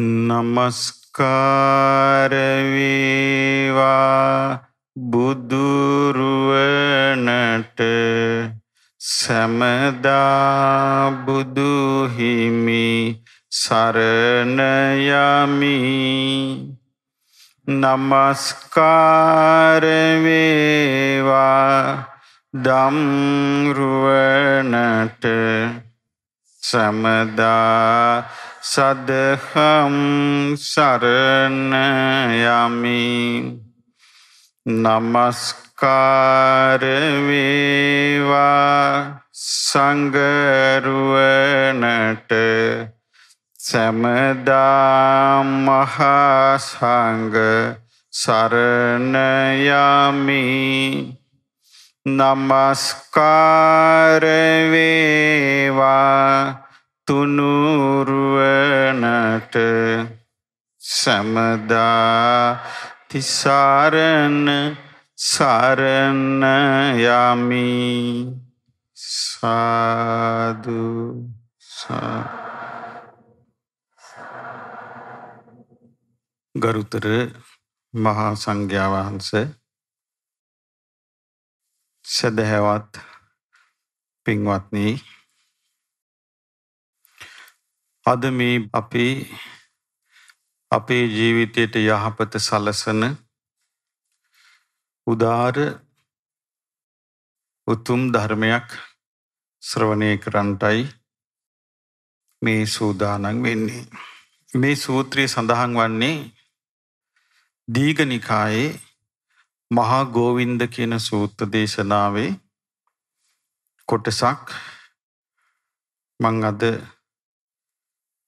නමස්කාරවේවා බුදුරුවනට සැමදා බුදුහිමි සරණයමි නමස්කාරවේවා දම්රුවනට සමදා සදහම් සරණ යමි නමස්කාර වේවා සංගරුවනට සමදා මහා සංඝ සරණ යමි නමස්කාර වේවා තුනුරුවනට සමදා තිසාරණ සරණ යමි සාදු ගරුතර මහා සංඝයා වහන්සේ සදහැවත් පින්වත්නී අද මේ අපේ අපේ ජීවිතයට යහපත සලසන උදාර උතුම් ධර්මයක් ශ්‍රවණය කරන්ටයි මේ සූදානන් වෙන්නේ. මේ සූත්‍රය සඳහන් වන්නේ දීගනිකායේ මහා ගෝවින්ද කියන සූත්‍ර දේශනාවේ කොටසක් මං අද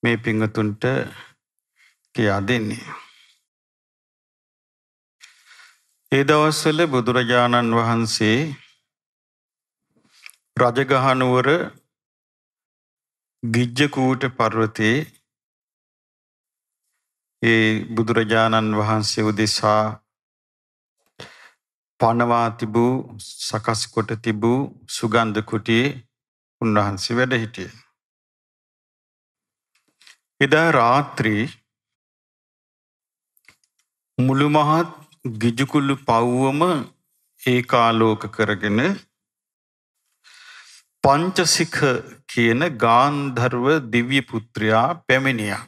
මේ පිංහතුන්ට කියා දෙන්නේ. ඒ දවස්වල බුදුරජාණන් වහන්සේ රජගහනුවර ගිජ්ජකූට පර්වතයේ ඒ බුදුරජාණන් වහන්සේ උදෙසා පනවා තිබූ සකස්කොට තිබූ සුගන්ධ කුටියේ උන්වහන්සේ වැඩ හිටියේ. එදා රාත්‍රී මුළු මහත් ගිජුකුල්ලු පව්වම ඒකාලෝක කරගෙන පංචසික කියන ගාන්ධර්ව දිව්‍ය පුත්‍රයා පැමිණියා.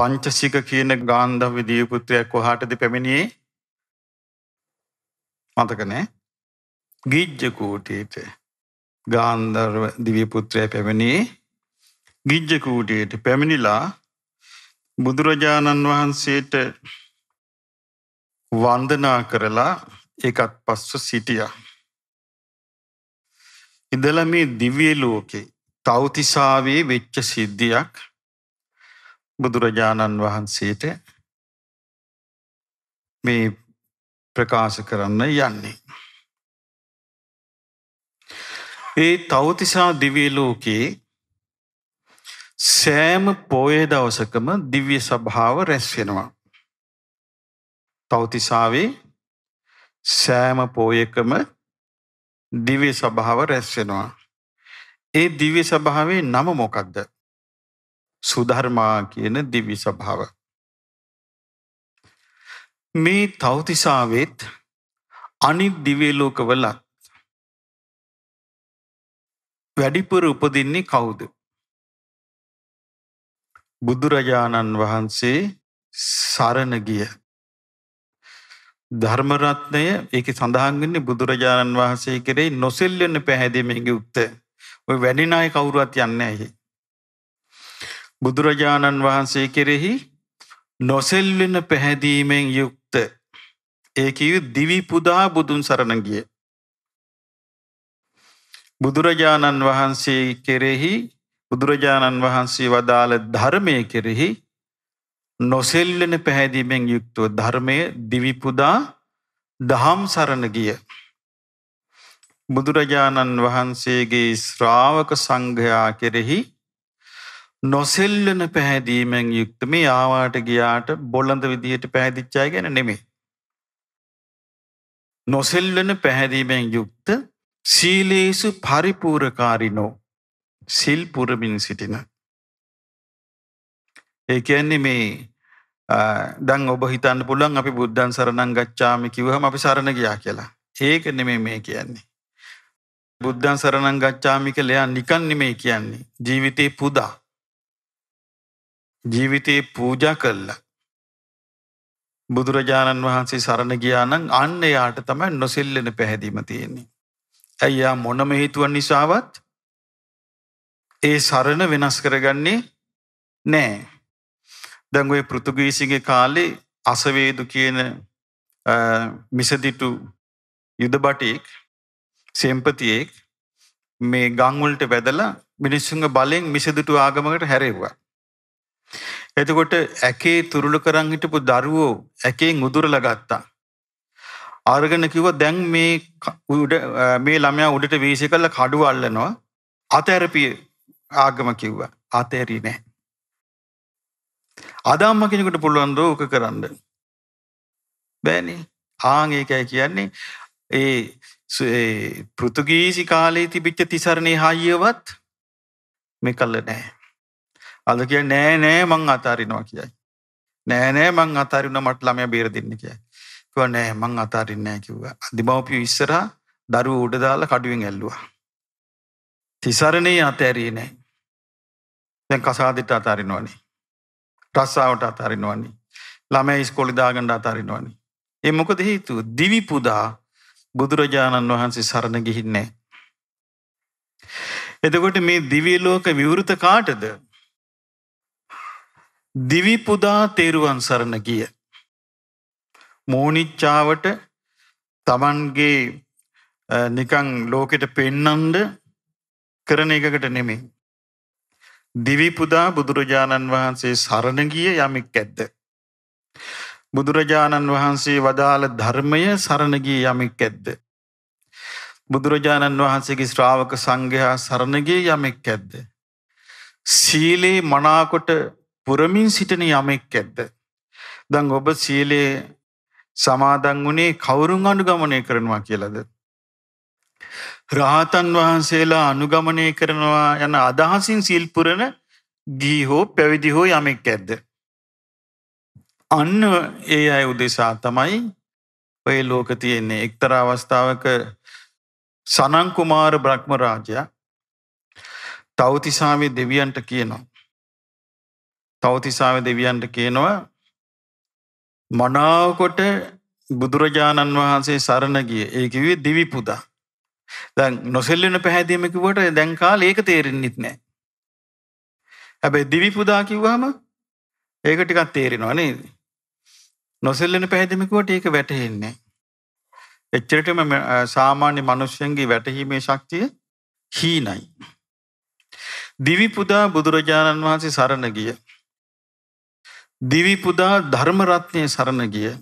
පංචසික කියන ගාන්ධව දිව්‍ය පුත්‍රයා කොහාටද පැමිණියේ? මතක නෑ. ගිජ්ජ කූටියට ගාන්ධර්ව දිව්‍ය පුත්‍රයා පැමිණියේ ගිජ්ජ කූඩේට පැමිණිලා බුදුරජාණන් වහන්සේට වන්දනා කරලා ඒකත් පස්ස සිටියා. ඉඳල මේ දිවිය ලෝකේ තෞතිසාවේ වෙච්ච සිද්ධියක් බුදුරජාණන් වහන්සේට මේ ප්‍රකාශ කරන්න යන්නේ. ඒ තෞතිසා දිවිය ලෝකයේ සෑම පෝය දවසකම දිව්‍ය සභාව රැස්වෙනවා. තවතිසාවේ සෑම පෝයකම දිව්‍ය සභාව රැස්වෙනවා. ඒ දිව්‍ය සභාවේ නම මොකක්ද. සුධර්මා කියන දිව්‍ය සභාව. මේ තවතිසාවෙත් අනිත් දිවේලෝකවලත් වැඩිපුර උපදින්නේ කවුද බුදුරජාණන් වහන්සේ සරණ ගිය ධර්මරත්නය ඒක සඳහන්ගන්නේ බුදුරජාණන් වහන්සේ කරේ නොසෙල්ලන්න පැහැදීමගේ උත්ත. ඔය වැඩිනාය කවුරුවත් යන්න ඇහි. බුදුරජාණන් වහන්සේ කෙරෙහි නොසෙල්වෙන පැහැදීමෙන් යුක්ත ඒකව දිවිපුදා බුදුන් සරණ ගිය. බුදුරජාණන් වහන්සේ කෙරෙහි බුදුරජාණන් වහන්සේ වදාළ ධර්මය කෙරෙහි නොසෙල්ලෙන පැහැදීමෙන් යුක්තව ධර්මය දිවිපුදා දහම් සරණ ගිය. බුදුරජාණන් වහන්සේගේ ශ්‍රාවක සංඝයා කෙරෙහි නොසෙල්ලන පැහැදීමෙන් යුක්ත මේ ආවාට ගියාට බොල්ලඳ විදිහට පැහැදිච්චා ගැන නෙමේ. නොසෙල්ලන පැහැදීමෙන් යුක්ත සීලේසු පරිපූරකාරිනෝ සිල් පුරමින් සිටින. ඒ කියන්නේ මේ දං ඔබ හිතන්න පුළන් අපි බුද්ධන් සරණං ගච්චාමි කිවහම අපි සරණ ගියා කියලා ඒක නෙමේ මේ කියන්නේ. බුද්ධන් සරණං ගච්චාමි කලයා නිකන් නෙමේ කියන්නේ ජීවිතේ පුදා ජීවිතේ පූජා කල්ලා බුදුරජාණන් වහන්සේ සරණ ගියානං අන්න එයාට තමයි නොසිල්ලෙන පැහැදීම තියෙන්නේ. ඇයියා මොනම හේතුවන් නිසාවත් ඒ සරණ වෙනස් කරගන්නේ නෑ. දැංගුවේ පෘතුගීසිගේ කාලේ අසවේදු කියන මිසදිටු යුදබටයෙක් සෙම්පතියෙක් මේ ගංවලට වැදලා මිනිස්සුන්ගේ බලෙන් මිසදිටු ආගමකට හැරෙව්වා. එතකොට ඇකේ තුරුළු කරන් හිටපු දරුවෝ ඇකෙන් උදුරලා ගත්තා. අරගෙන කිව්වා දැන් මේ උඩ මේ ළමයා උඩට වීසි කරලා කඩුව අල්ලනවා. අතහැරපිය ආගම කිව්වා අතේරී නෑ. අදම්ම කෙනෙකුට පුළුවන් දෝ ඕක කරන්න. බෑනේ ආන් ඒකයි කියන්නේ ඒ පෘතුගීසි කාලේ තිබිච්ච තිසරණේ හයියවත් මේ කල්ල නෑ. අද කිය නෑ නෑ මං අතාරිනවා කියයි. නෑ නෑ මං අතාරින මට ළමය බේර දෙන්න කියයි. කිව්වා නෑ මං අතාරින්නේ නෑ කිව්වා. අධිමව්පිය ඉස්සරහා දරුවෝ උඩ දාලා කඩුවෙන් ඇල්ලුවා. තිසරණයේ අතැරී නෑ. දැන් කසාදිට අතාරිනවනේ. රස්සාාවට අතාරිනවන්නේ. ළමය ස්කොලිදාගණ්ඩ අතාරිනවන්නේ. එ මොකද හේතු දිවිපුදා බුදුරජාණන් වහන්සේ සරණ ගිහින්නේ. එතකොට මේ දිවියලෝක විවෘත කාටද දිවිපුදා තේරුවන් සරණ ගිය. මෝනිච්චාවට තමන්ගේ නිකං ලෝකෙට පෙන්නන්ඩ කරන එකකට නෙමේ. දිවිපුදා බුදුරජාණන් වහන්සේ සරණ ගිය යමෙක් ඇද්ද. බුදුරජාණන් වහන්සේ වදාළ ධර්මය සරණ ගිය යමෙක් ඇද්ද. බුදුරජාණන් වහන්සේගේ ශ්‍රාවක සංඝයා සරණ ගිය යමෙක් ඇද්ද. සීලේ මනාකොට පුරමින් සිටින යමෙක් ඇද්ද. දං ඔබ සීලේ සමාදන් වුණේ කවුරුන් අනුගමනය කරනවා කියලද. රහතන් වහන්සේලා අනුගමනය කරනවා යන අදහසින් සිල්පුරණ ගී හෝ පැවිදි හෝ යමෙක් ඇද්ද. අන්න ඒ අය උදෙසා තමයි ඔය ලෝක තියෙන්නේ එක්තර අවස්ථාවක සනංකුමාර බ්‍රහ්ම රාජයා තවතිසාාවේ දෙවියන්ට කියනවා. තවතිසාාව දෙවියන්ට කියනවා මනාවකොට බුදුරජාණන් වහන්සේ සරණ ගිය ඒකිවේ දිවිපුදා දැන් නොසෙල්ලෙන පැහැදීමකිවට දැන්කාල් ඒක තේරෙන්න්නෙත් නෑ. හැබැයි දිවිපුදා කිව්වාම ඒක ටිකත් තේරෙනවා නේද. නොසෙල්ලෙන පැහැදිමිකුවට ඒක වැටහෙන්නේ. එච්චරටම සාමාන්‍ය මනුෂ්‍යන්ගේ වැටහීමේ ශක්තිය හීනයි. දිවිපුදා බුදුරජාණන් වහන්සේ සරණ ගිය. දිවිපුදා ධර්මරත්නය සරණ ගිය.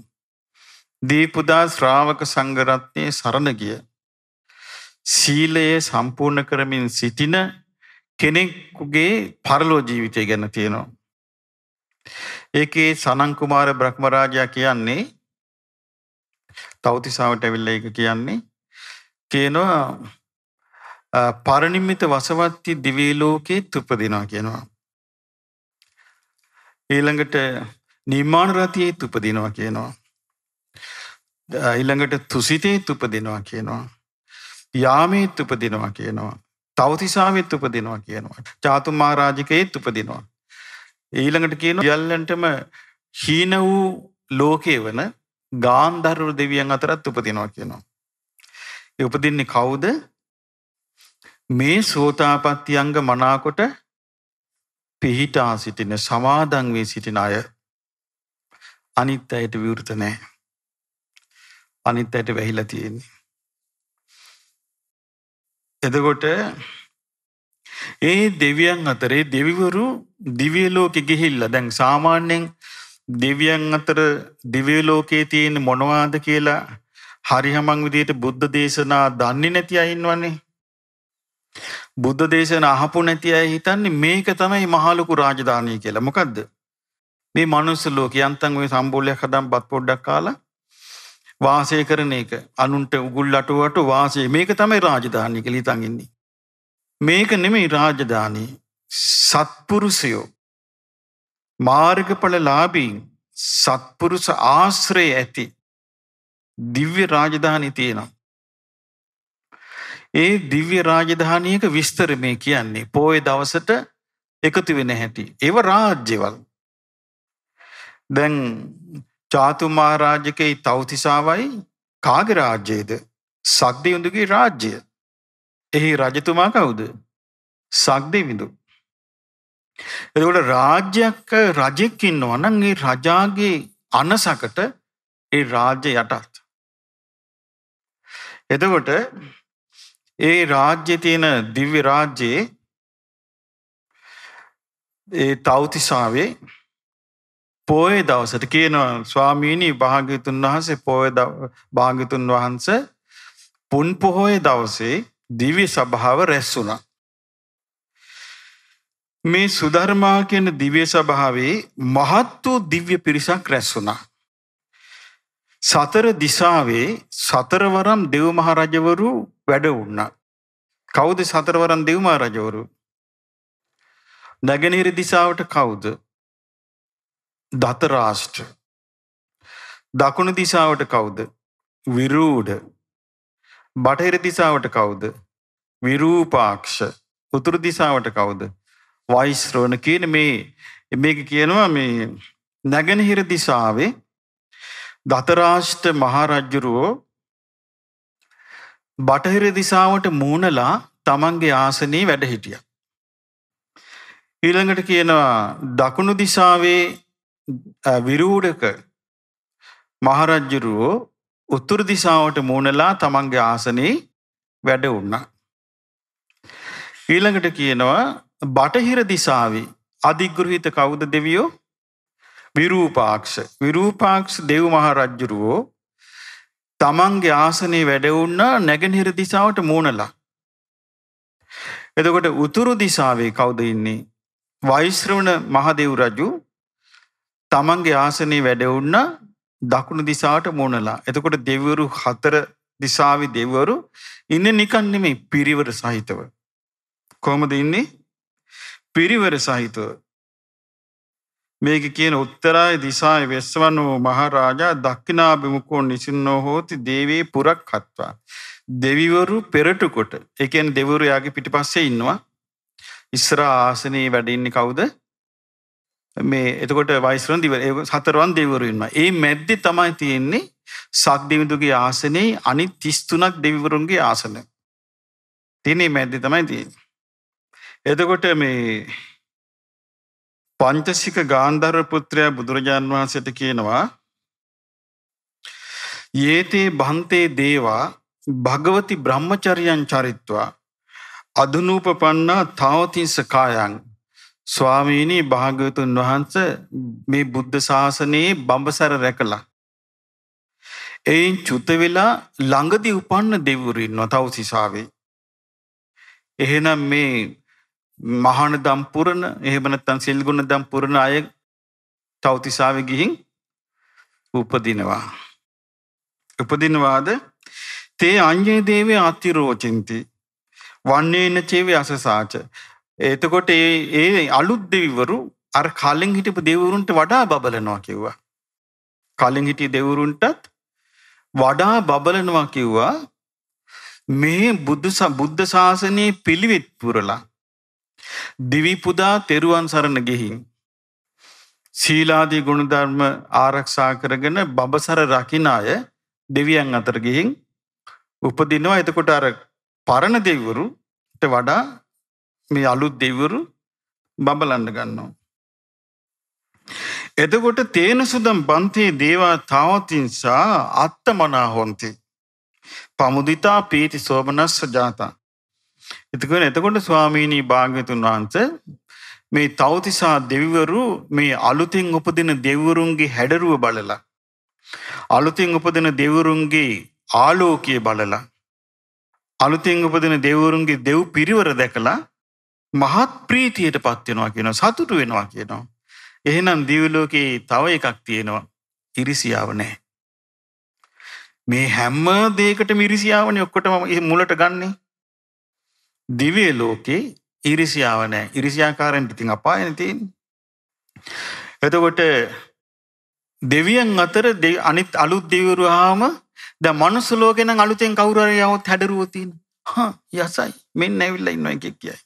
දීපුදා ශ්‍රාවක සංගරත්නය සරණ ගිය සීලයේ සම්පූර්ණ කරමින් සිටින කෙනෙක්කුගේ පරලෝ ජීවිතය ගැන තියෙනවා. ඒකේ සනංකුමාර බ්‍රහ්මරාජයා කියන්නේ තවතිසාාවට ඇවිල්ල එක කියන්නේ කියනවා පරණිම්මිත වසවත්ති දිවීලෝකයේ තුපදිනවා කියනවා. ඊළඟට නිර්මාණ රතියේ තුපදිනවා කියනවා. ඊළඟට තුසිතේ තුපදිනවා කියනවා. යාමේත් උපදිනවා කියනවා. තවතිසාවෙත් උපදිනවා කියනවා. චාතුමාරාජිකයේත් උපදිනවා. ඊළඟට කියන යල්ලන්ටම හීන වූ ලෝකේ වන ගාන්ධර්ව දෙවියන් අතරත් උපදිනවා කියනවා. ඒ උපදින්නේ කවුද? මේ සෝතාපට්ටි අංග මනාකොට පිහිටා සිටින සමාදන් වී සිටින අය අනිත් අයට විවෘත නැහැ. අනිත් අයට වැහිලා තියෙන්නේ. එදකොට ඒ දෙවියන් අතරේ දෙවිවරු දිවියලෝකෙ ගිහිල්ල දැන් සාමාන්‍යෙන් දෙවියන් අතර දිවියලෝකයේ තියෙන මොනවාද කියලා හරිහමං විදියට බුද්ධ දේශනා දන්නේ නැති අයින්වන්නේ. බුද්ධ දේශන අහපු නැති අය හිතන්නේ මේක තමයි මහලොකු රාජධානය කියලා මොකක්ද. මේ මනුස්ස ලෝක යන්තන් ඔය සම්බෝලයක් හදම් බත් පොඩ්ඩක් කාලා වාසය කරන එක අනුන්ට උගුල් අටුවට වාසය මේක තමයි රාජධානය කළ තඟන්නේ. මේක නෙමෙයි රාජධානී සත්පුරුෂයෝ මාර්ගඵල ලාබීන් සත්පුරුෂ ආශ්‍රය ඇති දිව්‍ය රාජධානි තියෙනවා. ඒ දිව්‍ය රාජධානියක විස්තර මේ කියන්නේ පෝය දවසට එකතු වෙන හැටි. ඒව රාජ්‍යවල්. දැන් චාතුමාරාජකයි තවතිසාවයි කාගේ රාජ්‍යයේද? සක්දෙවිඳුගේ රාජ්‍යය. එහි රජතුමා කවුද? සක්දෙවිඳු. එතකොට රාජ්‍යයක රජෙක් ඉන්නවා නම් ඒ රජාගේ අනසකට ඒ රාජ්‍ය යටත්. එතකොට ඒ රාජ්‍යයේ තියෙන දිව්‍ය රාජ්‍යයේ ඒ තවතිසාවේ පෝය දවසට කියනවා ස්වාමීණී භාගිතුන් වහන්සේ පෝය භාගිතුන් වහන්ස පුන් පොහොය දවසේ දිවි සභාව රැස් වුණා. මේ සුධර්මා කියන දිව්‍ය සභාවේ මහත් වූ දිව්‍ය පිරිසක් රැස් වුණා. සතර දිසාවේ සතරවරම් දෙව් මහරජවරු වැඩ වුණා. කවුද සතරවරම් දෙව් මහරජවරු? නැගෙනහිර දිසාවට කවුද? ධතරාෂ්ට්‍ර. දකුණු දිසාවට කවුද? විරූඩ. බටහිර දිසාවට කවුද? විරූපාක්ෂ. උතුරු දිසාවට කවුද? වයිස්රෝණ කියන මේ මේක කියනවා මේ නැගෙනහිර දිසාවේ ධතරාෂ්ට්‍ර මහරජුරෝ බටහිර දිසාවට මූණලා තමන්ගේ ආසනයේ වැඩ හිටියා. ඊළඟට කියනවා දකුණු දිසාවේ විරූඩක මහරජ්ජුරුවෝ උත්තුරු දිසාවට මූුණලා තමන්ගේ ආසනයේ වැඩ උන්නා. ඊළඟට කියනවා බටහිර දිසාවි අධිගෘහිත කවුද දෙවියෝ විරූපාක්ෂ විරූපාක්ෂ දෙව් මහරජ්ජුරුවෝ තමන්ගේ ආසනයේ වැඩවුන්න නැගෙනහිර දිසාවට මූුණලා. එතකොට උතුරු දිසාවේ කවුද ඉන්නේ. වෛශ්‍රවණ මහදෙව් රජු තමන්ගේ ආසනයේ වැඩවුන්න දකුණු දිසාට මුණලා. එතකොට දෙවරු හතර දිසාවි දෙවරු ඉන්න නිකන් නෙමේ පිරිවර සහිතව. කොහොමද ඉන්නේ? පිරිවර සහිතව. මේක කියන උත්තරාය දිසාය වෙස්වනෝ මහරාජා දක්ෂිනාභිමුඛෝ නිසින්නෝ හෝති දේවේ පුරක්හත්වා. දෙවිවරු පෙරටු කොට. ඒ කියන්නේ දෙවිවරු යාගේ පිටිපස්සේ ඉන්නවා. ඉස්සරහා ආසනයේ වැඩ ඉන්නේ කවුද? මේ එතකොට වයිස්රන් දිව සතරවන් දෙවරුන්ම ඒ මැද්දි තමයි තියෙන්නේ සක් දෙවිඳුගේ ආසනයේ අනි තිස්තුනක් දෙවිවරුන්ගේ ආසන තිනේ මැද්දි තමයි තිය එතකොට මේ පංචසික ගාන්ධර පුත්‍රය බුදුරජාන් වහන්සට කියනවා ඒතේ බන්තේ දේවා භගවති බ්‍රහ්මචරියන් චරිත්වා අධනූප පන්නා තාවතිංසකායන් ස්වාමීනී භාගතුන් වහන්ස මේ බුද්ධ ශාසනයේ බඹසර රැකලා. එයින් චුතවෙලා ළඟදි උපන්න දෙවුරින්ව තව සිසාවේ. එහෙනම් මේ මහන දම්පුරණ එහෙමනත්තන් සිල්ගුණ දම්පුරණ අය තවතිසාාව ගිහින් උපදිනවා. උපදිනවාද තේ අංජයේ දේවේ අතිරෝචින්ති වන්නේ නචේවේ අසසාච එතකොට ඒ අලුත් දෙවිවරු අර කලින් හිටපු දෙවරුන්ට වඩා බබලනවා කිව්වා. කලින් හිටිය දෙවරුන්ටත් වඩා බබලනවා කිව්වා මේ බුද්ධ බුද්ධ ශාසනයේ පිළිවෙත් පුරලා දිවිපුදා තෙරුවන් සරණ ගෙහින් සීලාදී ගුණධර්ම ආරක්ෂා කරගෙන බඹසර රකින අය දෙවියන් අතර ගිහින් උපදිනවා එතකොට අර පරණ දෙවිවරුට වඩා මේ අලුත් දෙවරු බබලන්න ගන්නවා. එතකොට තේන සුදම් බන්තේ දේවා තාවතිංසා අත්ත මනා හොන්තේ. පමුදිතා පීති සෝමනස්ස ජාතා. එතකට එතකොට ස්වාමීණී භාග්‍යතුන් වහන්ස මේ තවතිසා දෙවිවරු මේ අලුතින් උපදින දෙවරුන්ගේ හැඩරුව බලලා. අලුතින් උපදින දෙවරුන්ගේ ආලෝකය බලලා. අලුතින් උපදින දෙවරුන්ගේ දෙව් පිරිවර දැකලා මහත් ප්‍රීතියට පත්වෙනවා කියෙන සතුටු වෙනවා කියනවා. එහෙනම් දිවලෝකයේ තව එකක් තියෙනවා ඉරිසියාව නෑ. මේ හැම්ම දේකට මිරිසියාවන ඔක්කොටම මුලට ගන්නේ. දිවේ ලෝකේ ඉරිසියාව නෑ ඉරිසියාකාරෙන්ට ඉතින් අපායනතින්. එතකොට දෙවියන් අතර අනිත් අලුත් දෙවරුහාම ද මනුස්සලෝකෙන අලුතෙන් කවුරරයවත් හැඩරුවතින් හ යසයි මෙන්න ඇවිල්ල ඉන්න එකක් කියයි.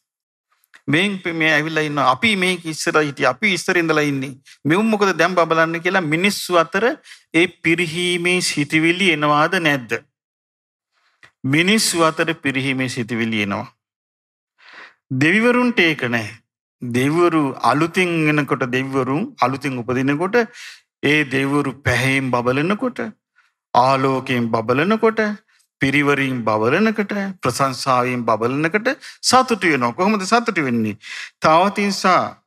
මේන් මේ ඇවිල්ලා ඉන්න අපි මේ ඉස්සර හිටිය අපි ඉස්සර ඉඳලා ඉන්නේ මෙවුම් මොකද දැන් බබලන්න කියලා මිනිස්සු අතර ඒ පිරිහීමේ සිටිවිලි එනවාද නැද්ද මිනිස්සු අතර පිරිහීමේ සිටිවිලි එනවා දෙවිවරුන්ට ඒක නැහැ දෙවිවරු අලුතින් එනකොට දෙවිවරුන් අලුතින් උපදිනකොට ඒ දෙවිවරු පැහැයෙන් බබලනකොට ආලෝකයෙන් බබලනකොට පිරිවරින් බවලනකට ප්‍රසංසාවෙන් බබලනකට සතුටු වෙනවා. කොහොමද සතුටු වෙන්නේ? තාවතිසා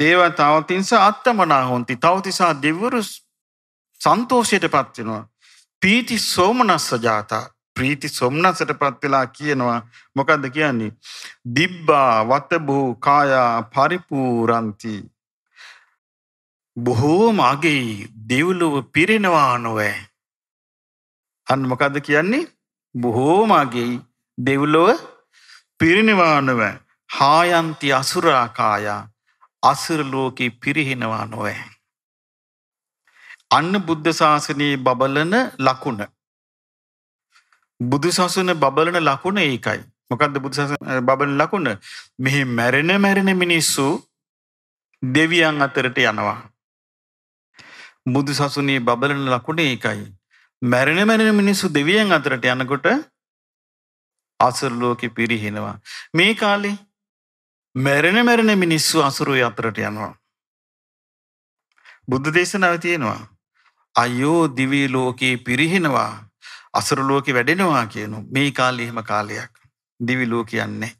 දේවතාවතිසා අත්තමනා හොಂತಿ. තාවතිසා දෙවරු සන්තෝෂයටපත් වෙනවා. පීති සෝමනස්ස ජාතා. ප්‍රීති සොම්නසටපත් වෙලා කියනවා මොකද්ද කියන්නේ? දිබ්බා වතබෝ කායා පරිපූරಂತಿ. බොහෝම අගේ දෙව්ලොව පිරෙනවා නොවේ. අන්න මොකද්ද කියන්නේ? බොහෝමගේ දෙව්ලොව පිරිනිවානව හායන්ති අසුරාකායා අසුර ලෝකේ පිරිහිනවා නොවේ. අන්න බුද්ධ ශාසනයේ බබලන ලකුණ. බුදු සසුන බබලන ලකුණ ඒකයි. මොකද්ද බුදු සසුන බබලන ලකුණ? මෙහි මැරෙන මැරෙන මිනිස්සු දෙවියන් අතරට යනවා. බුදු සසුනේ බබලන ලකුණ ඒකයි. මැරෙන මැරෙන මිනිස්සු දෙවියන් අතරට යනකොට අසුරලෝකෙ පිරිහෙනවා. මේ කාලේ මැරෙන මැරෙන මිනිස්සු අසුරුයි අතරට යනවා. බුද්ධ දේශනාව තියෙනවා. අයෝ දිවී ලෝකයේ පිරිහෙනවා අසුරලෝකෙ වැඩෙනවා කියනු මේ කාලේ එහෙම කාලයක් දිවි ලෝකයන්නේ.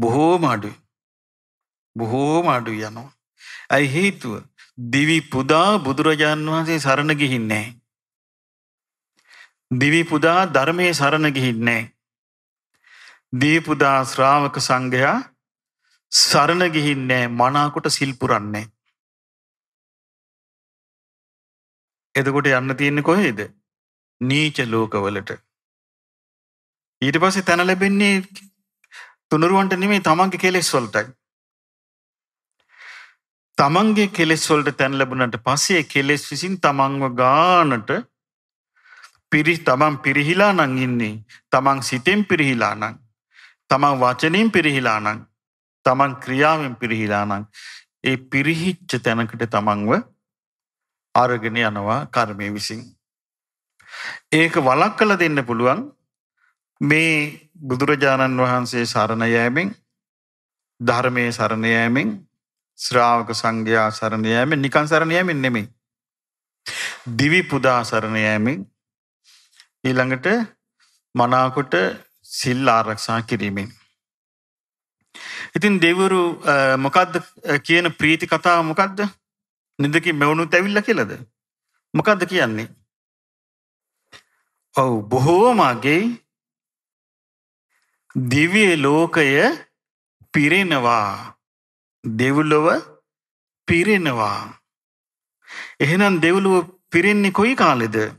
බොහෝම අඩුයි. බොහෝම අඩුයි යනවා. ඇයි හේතුව දිවි පුදා බුදුරජාණන් වහන්සේ සරණ ගිහින්නේ නැහැ. දිවි පුදා ධර්මයේ සරණ ගිහින්නේ නැහැ. දිවි පුදා ශ්‍රාවක සංඝයා සරණ ගිහින්නේ මනාකොට සිල් පුරන්නේ. එතකොට යන්න තියෙන්නේ කොහේද? නීච ලෝකවලට. ඊට පස්සේ තැන ලැබෙන්නේ තුනුරුවන්ට නෙමෙයි තමන්ගේ කෙලෙස් වලටයි. තමන්ගේ කෙලෙස්වලට තැන් ලැබුණට පසේ කෙලෙස් විසින් තමන්ව ගානට පිරි තමන් පිරිහිලා නං ඉන්නේ තමන් සිතෙන් පිරිහිලා නං තමන් වචනින් පිරිහිලා නං තමන් ක්‍රියාවෙන් පිරිහිලා නං ඒ පිරිහිච්ච තැනකට තමන්ව අරගෙන යනවා කර්මය විසින්. ඒක වලක් කළ දෙන්න පුළුවන් මේ බුදුරජාණන් වහන්සේ සරණ යෑමෙන් ධර්මය සරණයෑමෙන් ශ්‍රාවක සංඝයා සරණයෑමෙන් නිකන් සරණයෑමෙන් නෙමෙයි. දිවි පුදා සරණයෑමෙන් ඊළඟට මනාකොට සිල් ආරක්ෂා කිරීමෙන්. ඉතින් දෙවරු මොකක්ද කියන ප්‍රීති කතාව මොකක්ද නිදකි මෙවුණු තැවිල්ල කියලද. මොකක්ද කියන්නේ. ඔව් බොහෝමගේ දිවිය ලෝකය පිරෙනවා දෙව්ලොව පිරෙනවා. එහෙනම් දෙව්ලොව පිරෙන්නේ කොයි කාලෙද?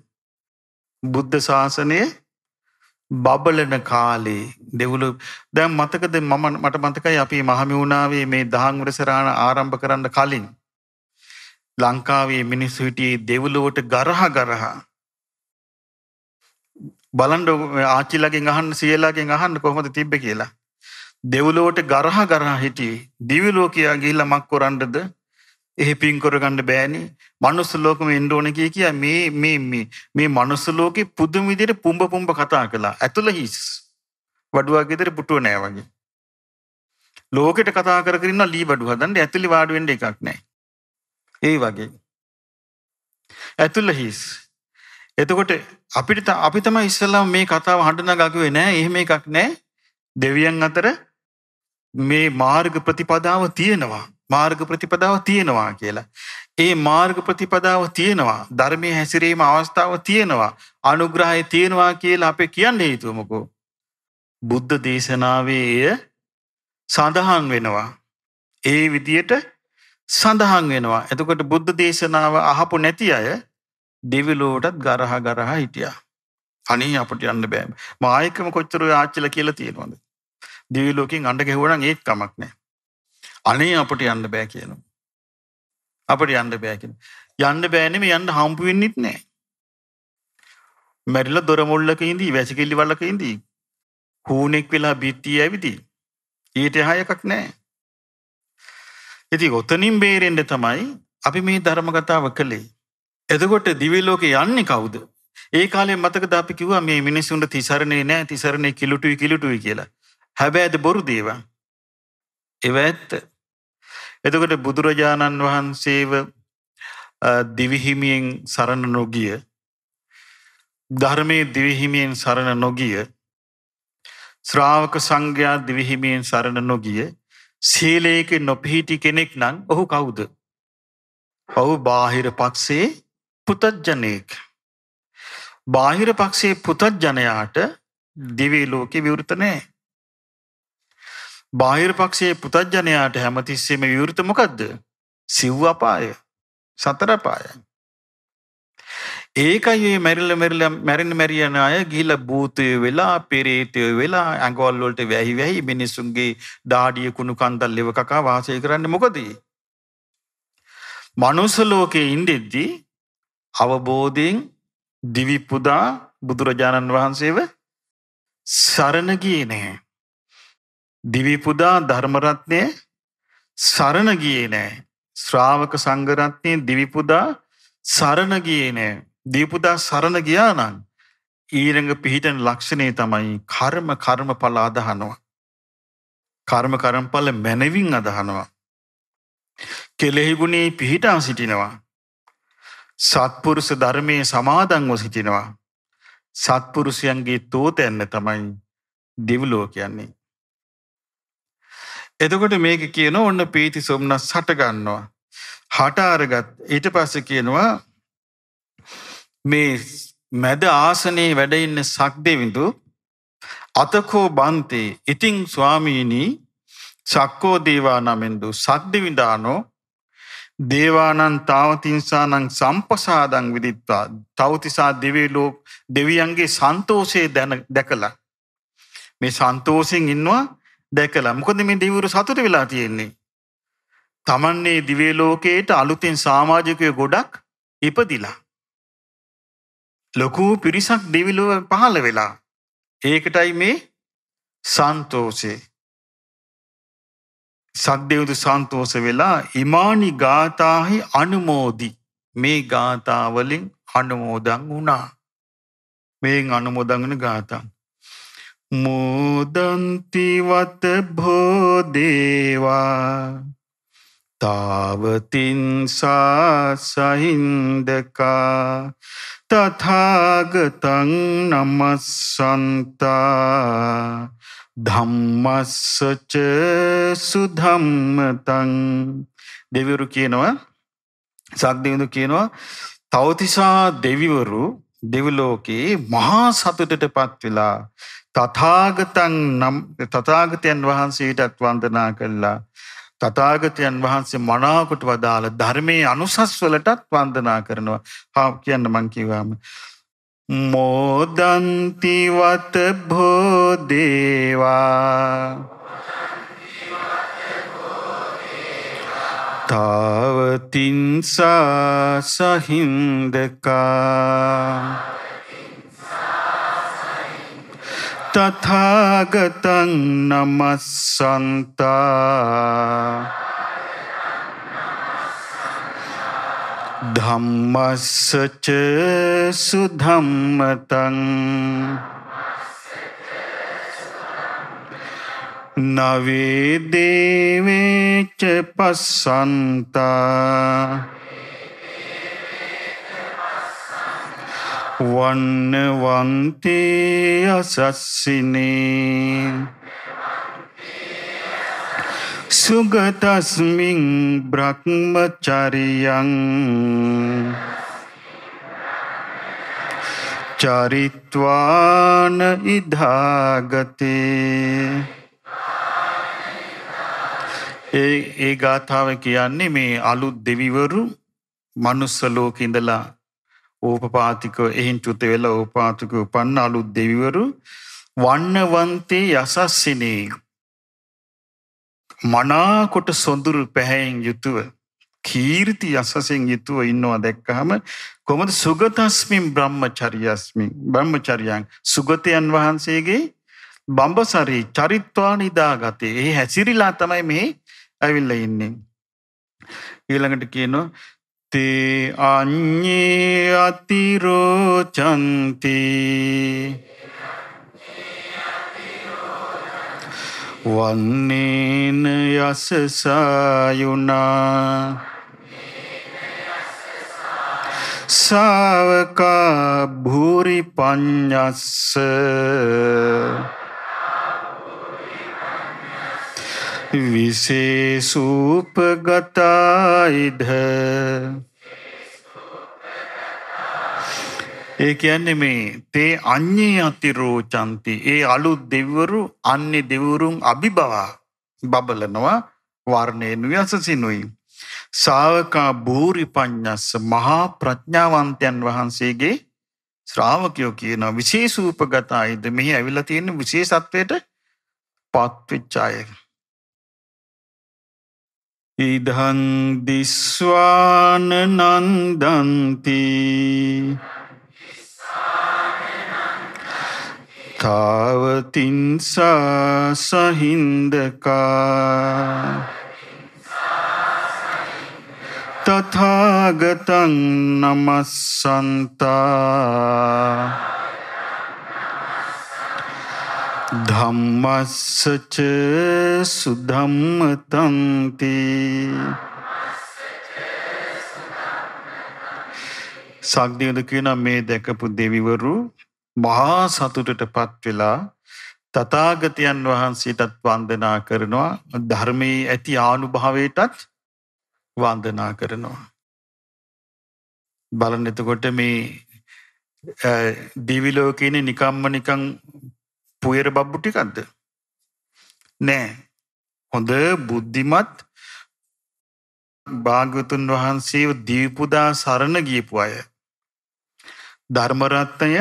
බුද්ධ ශාසනය බබලන කාලේ දෙව්ලොව දැන් මතකද මම මට මතකයි අපි මහමිවුණාවේ මේ දහම් වරසරාණ ආරම්භ කරන්න කලින් ලංකාවේ මිනිස්සු හිටියේ දෙව්ලොවට ගරහ ගරහ බලන්න ආච්චිලාගෙන් අහන්න සියලාගෙන් අහන්න කොහොමද තිබ්බේ කියලා දෙව්ලොවට ගරහ ගරහ හිටියේ දිවිලෝකයා ගිහිල්ලා මක් කරන්නද එහෙ පින් කරගන්න බෑනේ මනුස්ස ලෝකෙම එන්න ඕනේ කිය කිය මේ මේ මේ මේ මනුස්ස ලෝකේ පුදුම විදිහට පුඹ පුඹ කතා කළා ඇතුළ හිස් වඩුවා ගෙදර පුටුව නෑ වගේ ලෝකෙට කතා කර කර ඉන්නවා ලී බඩු හදන්න ඇතුළේ වාඩි වෙන්න එකක් නෑ ඒ වගේ ඇතුළ හිස් එතකොට අපිට අපි තමයි ඉස්සෙල්ලා මේ කතාව හඬ නගා කිව්වේ නෑ එහෙම එකක් නෑ දෙවියන් අතර මේ මාර්ග ප්‍රතිපදාව තියෙනවා මාර්ග ප්‍රතිපදාව තියෙනවා කියලා. ඒ මාර්ග ප්‍රතිපදාව තියෙනවා ධර්මය හැසිරීම අවස්ථාව තියෙනවා අනුග්‍රහය තියෙනවා කියලා අපේ කියන්න හේතුවමකෝ. බුද්ධ දේශනාවේය සඳහන් වෙනවා. ඒ විදියට සඳහන් වෙනවා. එතකොට බුද්ධ දේශනාව අහපු නැති අය දෙවිලෝටත් ගරහ ගරහ හිටියා. අනේ අපට යන්න බෑ. මායකම කොච්චර ආච්චිල කියලා තියෙනවද. දිවි ලෝකෙන් අඬ ගැහුවනම් ඒක කමක් නැහැ. අනේ අපට යන්න බෑ කියනවා. අපට යන්න බෑ කියනවා. යන්න බෑ නෙමෙයි යන්න හම්බ වෙන්නෙත් නැහැ. මැරිලා දොර මුල්ලක ඉඳී වැසිකිලි වලක ඉඳී හූනෙක් වෙලා බිත්තිය ඇවිදී. ඊට එහා එකක් නැහැ. ඉතින් ඔතනින් බේරෙන්න තමයි අපි මේ ධර්ම කතාව කළේ. එතකොට දිවි ලෝකේ යන්නේ කවුද? ඒ කාලේ මතකද අපි කිව්වා මේ මිනිස්සුන්ට තිසරණේ නැහැ තිසරණේ කිලුටුයි කිලුටුයි කියලා. හැබෑද බොරු දේවා. එව ඇත්ත. එතකොට බුදුරජාණන් වහන්සේව දිවිහිමියෙන් සරණ නොගිය ධර්මය දිවිහිමියෙන් සරණ නොගිය ශ්‍රාවක සංඝයා දිවිහිමියෙන් සරණ නොගිය සීලයක නොපිහිටි කෙනෙක් නම් ඔහු කවුද. ඔහු බාහිර පක්ෂේ පුතජ්ජනයෙක්. බාහිර පක්ෂේ පුතජ්ජනයාට දිවී ලෝකෙ විවෘත නෑ. බාහිර පක්ෂයේ පුතජ්ජනයාට හැමතිස්සෙම විවෘත මොකද්ද? සිව් අපාය. සතර අපායයි. ඒකයි මේ මැරිලා මැරිලා මැරෙන මැරියන අය ගිහිලා භූතය වෙලා පෙරේතය වෙලා අඟවල් වලට වැහි වැහි මිනිසුන්ගේ දාඩිය කුණු කන්දල් ලෙව කකා වාසය කරන්නේ මොකද? මනුස්ස ලෝකේ ඉඳෙද්දී අවබෝධයෙන් දිවි පුදා බුදුරජාණන් වහන්සේව සරණ ගියේ නැහැ. දිවි පුදා ධර්ම රත්නය සරණ ගියේ නෑ. ශ්‍රාවක සංඝ රත්නය දිවි පුදා සරණ ගියේ නෑ. දිවි පුදා සරණ ගියා නම් ඊළඟ පිහිටන ලක්ෂණය තමයි කර්ම කර්මඵල අදහනවා. කර්ම කරම්ඵල මැනවින් අදහනවා. කෙලෙහි ගුණේ පිහිටා සිටිනවා. සත්පුරුෂ ධර්මයේ සමාදන්ව සිටිනවා. සත්පුරුෂයන්ගේ තෝතැන්න තමයි දෙව්ලෝ කියන්නේ. එදකොට මේක කියන ඔන්න පීති සොම්නස් හටගන්නවා. හටාරගත් ඊට පස්ස කියනවා මේ මැද ආසනයේ වැඩඉන්න සක් දෙවිඳු අතකෝ බන්තේ ඉතිං ස්වාමීණී සක්කෝ දේවා නමෙන්දු සක්දිවිඩානෝ දේවානන් තාවතිංසානං සම්පසාදං විදිත්වා තවතිසා දෙවේලෝ දෙවියන්ගේ සන්තෝසය දැන දැකලා. මේ සන්තෝසිෙන් ඉන්නවා දැකලා මොකද මේ දෙවිවරු සතුට වෙලා තියෙන්නේ. තමන්නේ දිවේ ලෝකයට අලුතෙන් සමාජිකයෝ ගොඩක් ඉපදිලා. ලොකු පිරිසක් දෙවිලොව පහළ වෙලා. ඒකටයි මේ සන්තෝෂේ. සද්දේවදු සන්තෝෂ වෙලා ඉමානි ගාථාහි අනුමෝදි මේ ගාථාවලින් අනුමෝදන් වුණා. මේ අනුමෝදන් වන ගාථා මෝදන්තිවත බෝදේවා තාවතින්සා සහින්දකා තථාගතං නමස්සන්තා ධම්මස්සච සුධම්මතං දෙවිවරු කියනවා සක්දේවිඳු කියනවා තවතිසා දෙවිවරු දෙවලෝකයේ මහා සතුටට පත් වෙලා තථාගතයන් නම් තථාගතයන් වහන්සේටත් වන්දනා කළා තථාගතයන් වහන්සේ මනාකොට වදාළ ධර්මයේ අනුසස් වලටත් වන්දනා කරනවා හා කියන්න මං කිව්වාම මොදන්ති වත භෝ දේවා තාවතින්සා සහින්දකා තථාගතන් නමස්සන්තා ධම්මස්සච සුධම්මතන් නවේ දේවේච්ච පස්සන්තා වන්න වන්තේ අසස්සිනේ සුගතස්මින් බ්‍රහ්මචරියං චරිත්වාන ඉදාගතේ ඒ ඒ ගාථාව කියන්නේ මේ අලුත් දෙවිවරු මනුස්සලෝක ඉඳලා ඕපපාතික එහින් චුත වෙලා ඕපාතික උපන්න අලුත් දෙවිවරු වන්නවන්තේ යසස්සිනේ මනාකොට සොඳුරු පැහැයෙන් යුතුව කීර්ති යසසෙන් යුතුව ඉන්නවා දැක්කහම කොමද සුගතස්මින් බ්‍රහ්මචරියස්මින් බ්‍රහ්මචරියන් සුගතයන් වහන්සේගේ බඹසරි චරිත්වා නිදාගතේ ඒ හැසිරිලා තමයි මේ ඇවිල්ල ඉන්නේ. ඊළඟට කියනවා තේ අ්ඥේ අතිරෝචන්ති වන්නේන යසසායුනා සාවකා භූරි ප්ඥස්ස විශේෂූපගතයිද ඒ කියන්නේ මේ තේ අඤ්ඤේ අතිරෝචಂತಿ ඒ අලුත් දෙවිවරු අන්නේ දෙවිවරුන් අභිබවා බබලනවා වර්ණේනු යසසිනුයි ශාවකා භූරි පඤ්ඤස්ස මහා ප්‍රඥාවන්තයන් වහන්සේගේ ශ්‍රාවකයෝ කියන විශේෂූපගතයිද මෙහි ඇවිල්ලා තියෙන විශේෂත්වයට පත්වෙච්ච අය ඉදහන් දිස්වාන නන්දන්ති තාවතින්සා සහින්දකා තථාගතන් නමස්සන්තා ධම්මස්සච සුද්ධම්මතන්ති සක්දියද කියන මේ දැකපු දෙවිවරු මහා සතුටට පත් වෙලා තතාගතයන් වහන්සේටත් වන්දනා කරනවා ධර්මයේ ඇති ආනුභාවයටත් වන්දනා කරනවා. බලන්න එතකොට මේ දිවිලෝකනේ නිකම්ම නිකං පුයර බබ්බු ටිකක්ද නෑ හොඳ බුද්ධිමත් භාග්‍යතුන් වහන්සේ දීපුදා සරණ ගියපු අය ධර්මරත්නය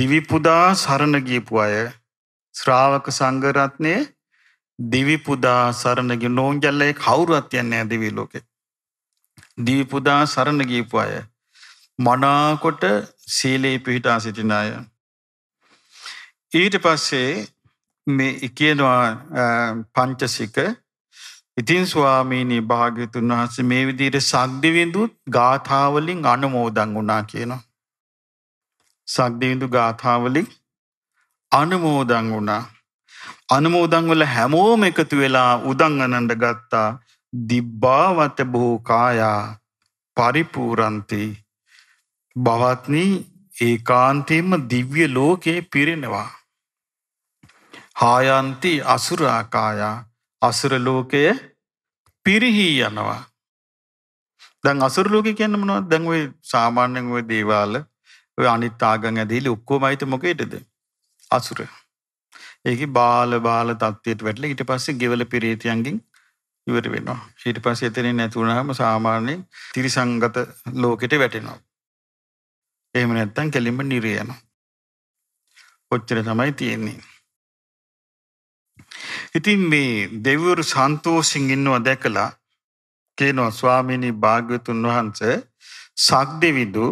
දිවිපුදා සරණ ගියපු අය ශ්‍රාවක සංගරත්නය දිවිපුදා සරණග නෝන්ජල්ලයි කවුරුවත් යන්නේ ඇදවී ලෝකෙ දිවිපුදා සරණ ගීපු අය මනාකොට සීලේ පිහිටා සිටිනාය ඊට පස්සේ මේ කියනවා පංචසික ඉතින් ස්වාමීනී භාග්‍යතුන් වහන්සේ මේ විදිහට සද්දවිඳුත් ගාථාවලින් අනුමෝදන් වුණා කියනවා. සද්දවිඳු ගාථාවලින් අනුමෝදන් වුණා. අනුමෝදන් වල හැමෝම එකතු වෙලා උදන් අනන්ඩ ගත්තා දිබ්බාවත බොහෝ කායා පරිපූරන්ති භවත්නී ඒකාන්තයෙන්ම දිව්‍ය ලෝකයේ පිරෙනවා. හායන්ති අසුරාකායා අසුර ලෝකය පිරිහී යනවා. දැන් අසුර ලෝක කියන්න මොනවද? දැන් ওই සාමාන්‍යයෙන් ওই දේවාල ඔය අනිත් ආගම් ඇදහිලි ඔක්කොම අයිති මොකේදද? අසුර. ඒකේ බාල බාල தත්ත්වයට වැටලා ඊට පස්සේ ගෙවල පිරිතියන්ගෙන් ඉවර වෙනවා. ඊට පස්සේ එතනින් නැති වුණාම සාමාන්‍යයෙන් තිරිසංගත ලෝකෙට වැටෙනවා. එහෙම නැත්නම් කෙලින්ම නිරේ යනවා. ඔච්චර තමයි තියෙන්නේ. ඉතින් මේ දෙවිවරු සන්තෝෂෙන් ඉන්නවා දැකලා කියනවා ස්වාමීනි භාග්‍යතුන් වහන්සේ සක්දෙවිඳු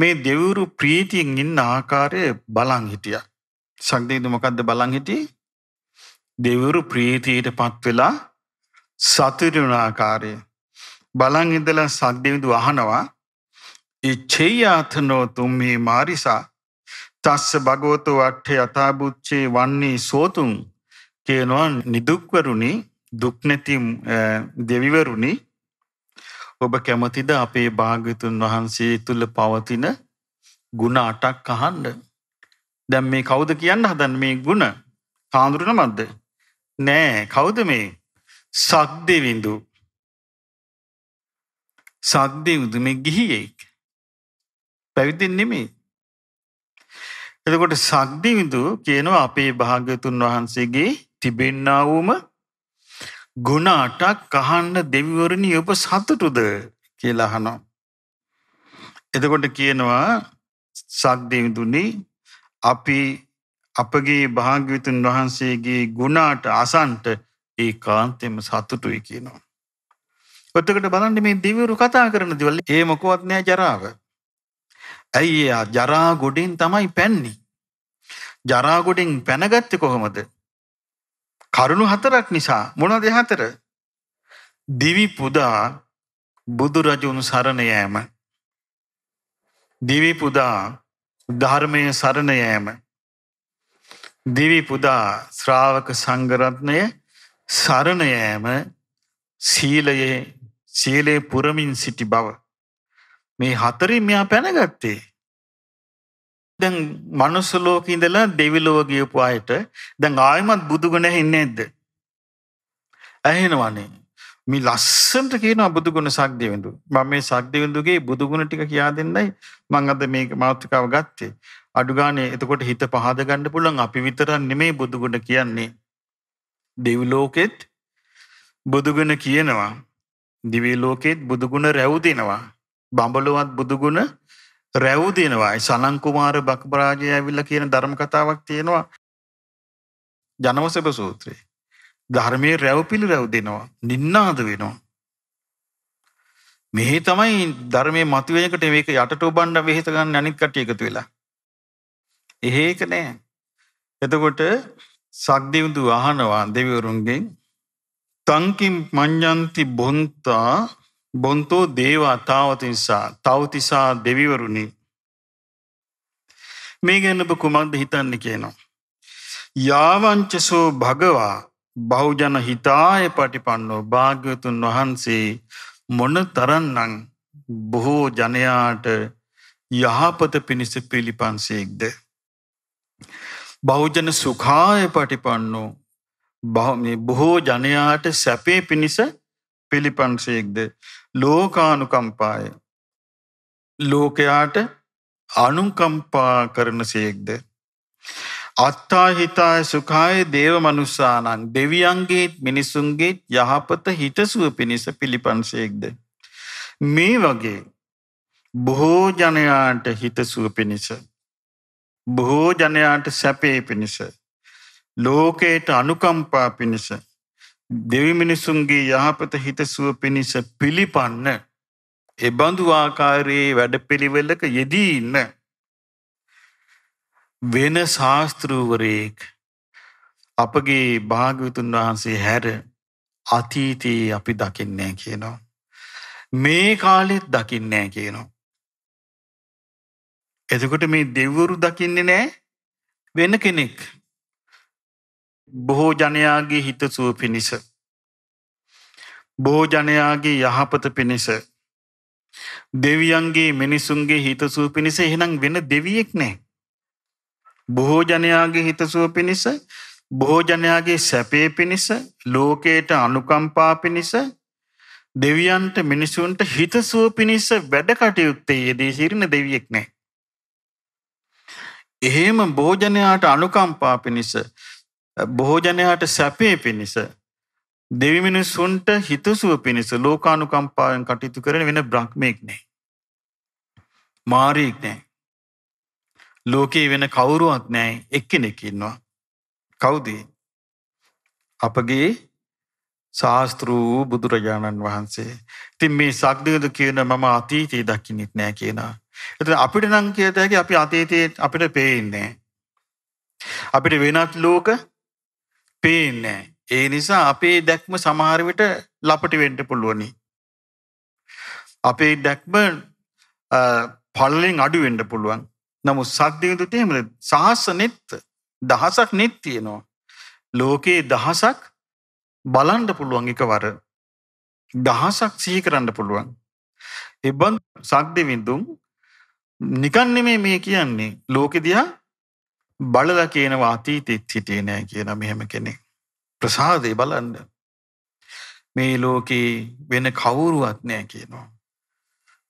මේ දෙවිවරු ප්‍රීතියෙන් ඉන්න ආකාරය බලන් හිටියා. සක්දෙවිඳු මොකද්ද බලන් හිටියේ? දෙවිවරු ප්‍රීතියටපත් වෙලා සතුටු වෙන ආකාරය බලන් ඉඳලා සක්දෙවිඳු අහනවා ඉච්ඡේයාතනෝ තුම්හි මාරිසා තස්ස භගවතු වට්ඨේ යථාබුච්චේ වන්නේ සෝතුං කියනවා නිදුක්වරුණි දුක්නැති දෙවිවරුණි ඔබ කැමතිද අපේ භාගතුන් වහන්සේ තුළ පවතින ගුණ අටක් අහන්ඩ. දැම් මේ කවුද කියන්න හදන් මේ ගුණ කාඳුරන මද්ද. නෑ කවුද මේ සක්දෙවිඳු සක්දෙවුදු මේ ගිහියෙක් පැවිදෙන් නෙමේ. එතකොට සක්දිවිඳු කියනවා අපේ භාග්‍යතුන් වහන්සේගේ තිබෙන්නා වූම ගුණ අටක් කහන්න දෙවිවරණි ඔබ සතුටුද කියලා අහනවා. එතකොට කියනවා සක්දේවිඳුනි අපි අපගේ භාග්‍යවතුන් වහන්සේගේ ගුණාට අසන්ට ඒ කාන්තෙම සතුටුයි කියනවා. ඔත්තකට බලන්න මේ දෙවිවරු කතා කරන දෙවල් ඒ මොකවත් නෑ ජරාව. ඇයි ඒ ජරා ගොඩින් තමයි පැන්නේ. ජරා ගොඩින් පැනගත්තේ කොහොමද? කරුණු හතරක් නිසා මොනද හතර දිවි පුදා බුදුරජුන් සරණ යෑම දිවි පුදා ධර්මය සරණ යෑම දිවි පුදා ශ්‍රාවක සංගරත්නය සරණ යෑම සීලයේ සීලේ පුරමින් සිටි බව මේ හතරේ මෙයා පැනගත්තේ දැන් මනුස්ස ලෝකේ ඉඳලා දෙවි ලෝක ගියපු අයට දැන් ආයෙමත් බුදු ගුණ ඇහෙන්නේ නැද්ද? ඇහෙනවනේ. මේ ලස්සනට කියනවා බුදු ගුණ සක්දෙවිඳු. මම මේ සක්දෙවිඳුගේ බුදු ගුණ ටික කියා දෙන්නයි මම අද මේ මාතෘකාව ගත්තේ. අඩු ගානේ එතකොට හිත පහද ගන්න පුළුවන් අපි විතරක් නෙමෙයි බුදු ගුණ කියන්නේ. දෙවි ලෝකෙත් බුදු ගුණ කියනවා. දිවි ලෝකෙත් බුදු ගුණ රැව් දෙනවා. බඹලොවත් බුදු ගුණ රැව් දෙනවා සනන් කුමාර බක්බරාජය ඇවිල්ලා කියන ධර්ම කතාවක් තියෙනවා ජනවසභ සූත්‍රයේ ධර්මයේ රැව් පිළිරැව් දෙනවා නින්නාද වෙනවා මෙහි තමයි ධර්මයේ මතුවෙනකොට මේක යටට උබන්න වෙහෙත ගන්න අනිත් කට්ටිය එකතු වෙලා. එහෙක නෑ. එතකොට සක්දිවිඳු අහනවා දෙවිවරුන්ගෙන් තංකින් මඤ්ඤන්ති බොන්තා බොන්තෝ දේව අතාවතිනිසා තවතිසා දෙවිවරුණි මේ ගැනබ කුමක්ද හිතන්න කියනවා. යාවංචසෝ භගවා බෞජන හිතාය පටිපන්නෝ භාග්‍යතුන් වහන්සේ මොන තරන්නං බොහෝ ජනයාට යහපත පිණිස පිළිපන්සේක්ද. බෞජන සුකාය පටිපන්නෝ බොහෝ ජනයාට සැපේ පිණිස පිළිපන්සේක්ද ලෝකානුකම්පාය ලෝකයාට අනුකම්පා කරන සේක්ද. අත්තා හිතාය සුකාය දේව මනුස්සානං දෙවියන්ගේත් මිනිසුන්ගේත් යහපත හිටසුව පිණිස පිළිපන්සේක්ද. මේ වගේ බොහෝජනයාට හිතසුව පිණිස. බොහෝජනයාට සැපේ පිණිස. ලෝකයට අනුකම්පා පිණිස දෙවි මිනිසුන්ගේ යහපත හිතසුව පිණිස පිළිපන්න එබඳු ආකාරයේ වැඩපිළිවෙලක යෙදී ඉන්න වෙන ශාස්තෘවරයෙක් අපගේ භාගවිතුන් වහන්සේ හැර අතීතයේ අපි දකින්නෑ කියනවා. මේ කාලෙත් දකින්නෑ කියනවා. එතකොට මේ දෙව්වරු දකින්නේ නෑ වෙන කෙනෙක් බොහෝ ජනයාගේ හිත සුව පිණිස. බොහෝ ජනයාගේ යහපත පිණිස. දෙවියන්ගේ මිනිසුන්ගේ හිතසුව පිණිස එහෙනම් වෙන දෙවියෙක් නෑ. බොහෝ ජනයාගේ හිතසුව පිණිස බොහෝ ජනයාගේ සැපේ පිණිස ලෝකයට අනුකම්පා පිණිස දෙවියන්ට මිනිසුන්ට හිතසුව පිණිස වැඩ කටයුත්තේ යෙදී සිරින දෙවියෙක් නෑ. එහෙම භෝජනයාට අනුකම්පා පිණිස බොහෝජනයාට සැපේ පිණිස දෙවිමිනිසුන්ට හිතසුව පිණිස ලෝකානුකම්පාවෙන් කටයුතු කරන වෙන බ්‍රහ්මයෙක් නෑ. මාරයෙක් නෑ. ලෝකයේ වෙන කවුරුවත් නෑ එක්කෙනෙක් ඉන්නවා. කවුද? අපගේ ශාස්ත්‍රූ බුදුරජාණන් වහන්සේ. ඉතින් මේ සක්දේද කියන මම අතීතයේ දකින්නෙත් නෑ කියනවා. එතන අපිට නම් කියත හැකි අපි අතීතයේ අපිට පේන්නේ අපිට වෙනත් ලෝක පේන්නේ. ඒ නිසා අපේ දැක්ම සමහරවිට ලපටි වෙන්ට පුළුවනි. අපේ දැක්ම පල්ලෙන් අඩුවෙන්ඩ පුළුවන් නමු සද්ධයුතුට එම සහස නෙත් දහසක් නෙත් තියෙනවා. ලෝකයේ දහසක් බලන්ඩ පුළුවන් එකවර. දහසක් සිහි කරන්න පුළුවන්. එබන් සක්දවිඳුම් නිකන්නෙ මේ මේ කියන්නේ ලෝකෙ දිහා බලල කියනවා අතීතෙත් හිටියේ නෑ කියන මෙහෙම කෙනෙක්. ප්‍රසාදය බලන්න. මේ ලෝකේ වෙන කවුරුවත් නෑ කියනවා.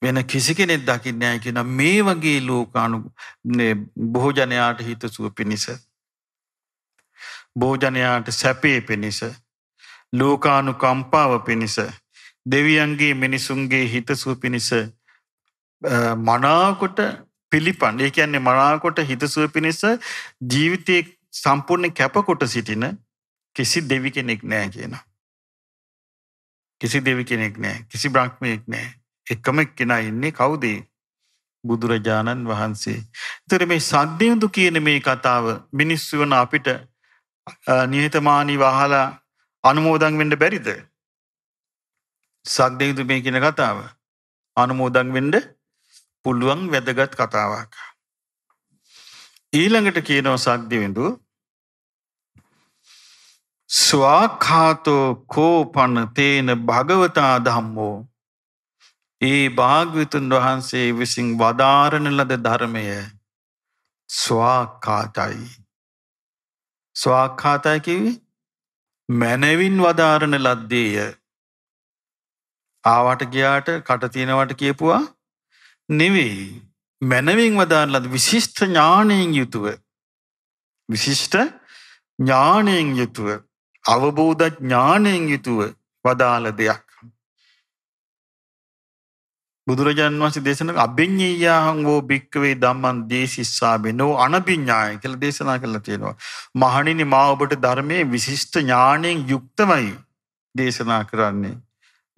වෙන කිසි කෙනෙක් දකින්නෑ කියන මේ වගේ ලෝකානු බොහෝජනයාට හිතසුව පිණිස. බෝජනයාට සැපේ පිණිස. ලෝකානු කම්පාව පිණිස. දෙවියන්ගේ මිනිසුන්ගේ හිතසුව පිණිස මනාකොට පිළිපන්. ඒ කියන්නේ මනාවකොට හිතසුව පිණිස ජීවිතයේ සම්පූර්ණ කැපකොට සිටින කිසි දෙවි කෙනෙක් නෑ කියනවා. කිසි දෙවි කෙනෙක් නෑ. කිසි බ්‍රහ්මයෙක් නෑ. එකම කෙනා ඉන්නේ කවුද? බුදුරජාණන් වහන්සේ. ඒතර මේ සද්දේඳු කියන මේ කතාව මිනිස්සු වෙන අපිට නිහතමානීව අහලා අනුමෝදන් වෙන්න බැරිද? සද්දේඳු මේ කියන කතාව අනුමෝදන් වෙන්න පුළුවන් වැදගත් කතාවක්. ඊළඟට කියනව සක්දිවිඳු ස්වාකාතෝ කෝපන තේන භගවතා දම්මෝ ඒ භාග්‍යතුන් වහන්සේ විසින් වදාරණ ලද ධර්මය ස්වාකාතයි. ස්වාකාතයකිවි මැනවින් වදාරණ ලද්දේය. ආවට ගියාට කටතියනවට කියපුවා නෙවෙයි මැනවින් වදාරලද විශිෂ්ට ඥානයෙන් යුතුව විශිෂ්ට ඥානයෙන් යුතුව අවබෝධ ඥානයෙන් යුතුව වදාළ දෙයක් බුදුරජාන් වහන්සේ දේශන අභිඤ්ඤීයාහං වෝ භික්කවේ ධම්මං දේසිස්සා බිනෝ අනභිඤ්ඤාය කියලා දේශනා කරලා තියෙනවා. මහණෙනි මා ඔබට ධර්මයේ විශිෂ්ට ඥාණයෙන් යුක්තමයි දේශනා කරන්නේ.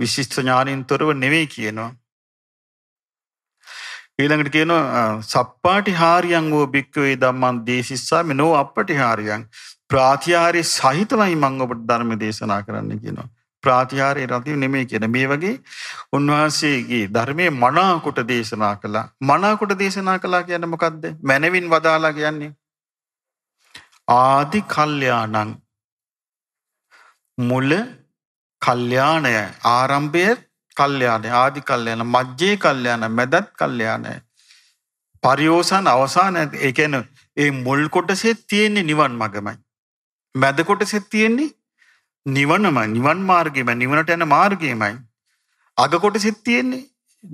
විශිෂ්ට ඥාණයෙන් තොරව නෙවෙයි කියනවා. ඊළඟට කියනවා සප්පාටි හාරියන් වූ භික්කවේ ධම්මං දේශිස්සාම නෝ අපටි හාරියන් ප්‍රාතිහාරය සහිතවයි මං ඔබට ධර්ම දේශනා කරන්න කියනවා. ප්‍රාතිහාරය රතිව නෙමෙයි කියන මේ වගේ උන්වහන්සේගේ ධර්මයේ මනාකොට දේශනා කළා. මනාකොට දේශනා කළා කියන්නේ මොකද්ද? මනවින් වදාලා කියන්නේ ආදි කල්යාණං මුල කල්යාණය ආරම්භයේ කල්්‍යයානය ආදි කල්්‍යයන මජ්ජයේ කල්්‍යයන මැදත් කල්්‍යයානය. පරිියෝසන් අවසාන එකන ඒ මුල් කොටසේ තියෙන්නේ නිවන් මගමයි. මැදකොට සෙත් තියෙන්නේ නිවනම නිවන් මාර්ගයම නිවනට යන මාර්ගයමයි. අගකොට සෙත් තියෙන්නේ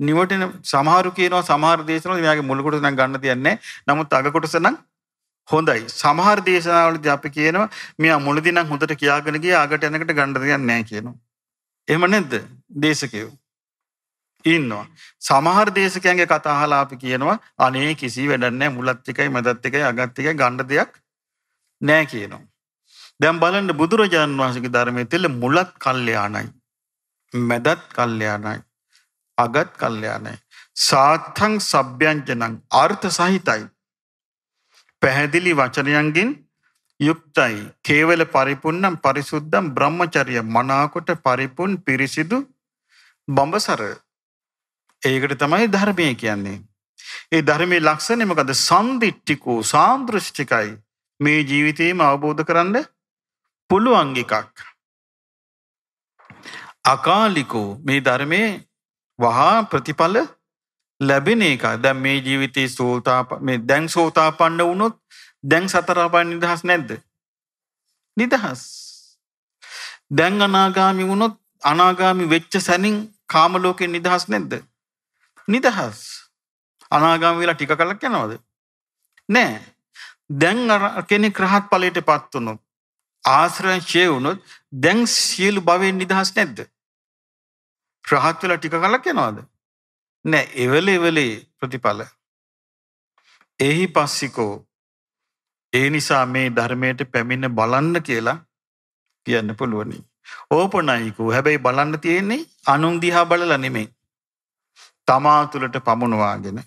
නිවටන සමහරු කියනවා සමහර දේශනවල මෙයාගේ මුල් කොටස නම් ගන්න තියන්නේ නමුත් අග කොටස නම් හොඳයි. සමහර දේශනාවලදී අපි කියනවා මෙයා මුලදී නම් හොඳට කියාගෙන ගියා අගට යනකට ගන්න දෙයක් නැහැ කියනවා. එම නැද්ද දේශකයෝ. ඉන්නවා. සමහර දේශකයන්ගේ කතාහලාපි කියනවා අනේ කිසි වැඩන්නෑ මුලත් එකයි මැදත් එකයි අගත් එකයි ගණ්ඩ දෙයක් නෑ කියනවා. දැම් බලන්න බුදුරජාණන් වහන්සගේ ධර්මය තෙල මුලත් කල්්‍යයානයි. මැදත් කල්්‍යයානයි. අගත් කල්්‍යයානයි. සාත්හං සභ්‍යංජනං අර්ථ සහිතයි. පැහැදිලි වචනයන්ගෙන් යුක්තයි කේවල පරිපුන්නම් පරිසුද්දම් බ්‍රහ්මචර්ය මනාකොට පරිපුන් පිරිසිදු බඹසර ඒකට තමයි ධර්මය කියන්නේ ඒ ධර්මයේ ලක්ෂණය මොකද සම්දිට්ඨිකෝ සාන්දෘෂ්ටිකයි මේ ජීවිතේම අවබෝධ කරන්න පුළුවන් එකක් අකාලිකෝ මේ ධර්මයේ වහා ප්‍රතිඵල ලැබෙන එක දැන් මේ ජීවිතේ සෝතාප මේ දැන් සෝතාපන්න වුණොත් දැන් සතරාපන් නිදහස් නැද්ද. නිදහස්. දැන් අනාගාමි වුණොත් අනාගාමි වෙච්ච සැනින් කාමලෝකෙන් නිදහස් නැද්ද. නිදහස්. අනාගාමි වෙලා ටික කලක් යනවද. නෑ. දැන් කෙනෙක් රහත් පලට පත්වනොත්. ආශ්‍රංශය වුණොත් දැන් සියලු භවෙන් නිදහස් නැද්ද. ප්‍රහත් වෙලා ටික කලක් යනවාද. නෑ එවල එවලේ ප්‍රතිඵල. එහි පස්සිකෝ ඒ නිසා මේ ධර්මයට පැමිණ බලන්න කියලා කියන්න පුළුවනි. ඕපනයිකු හැබැයි බලන්න තියෙන්නේ අනුන්දිහා බලල නෙමේ. තමා තුළට පමුණවාගෙන.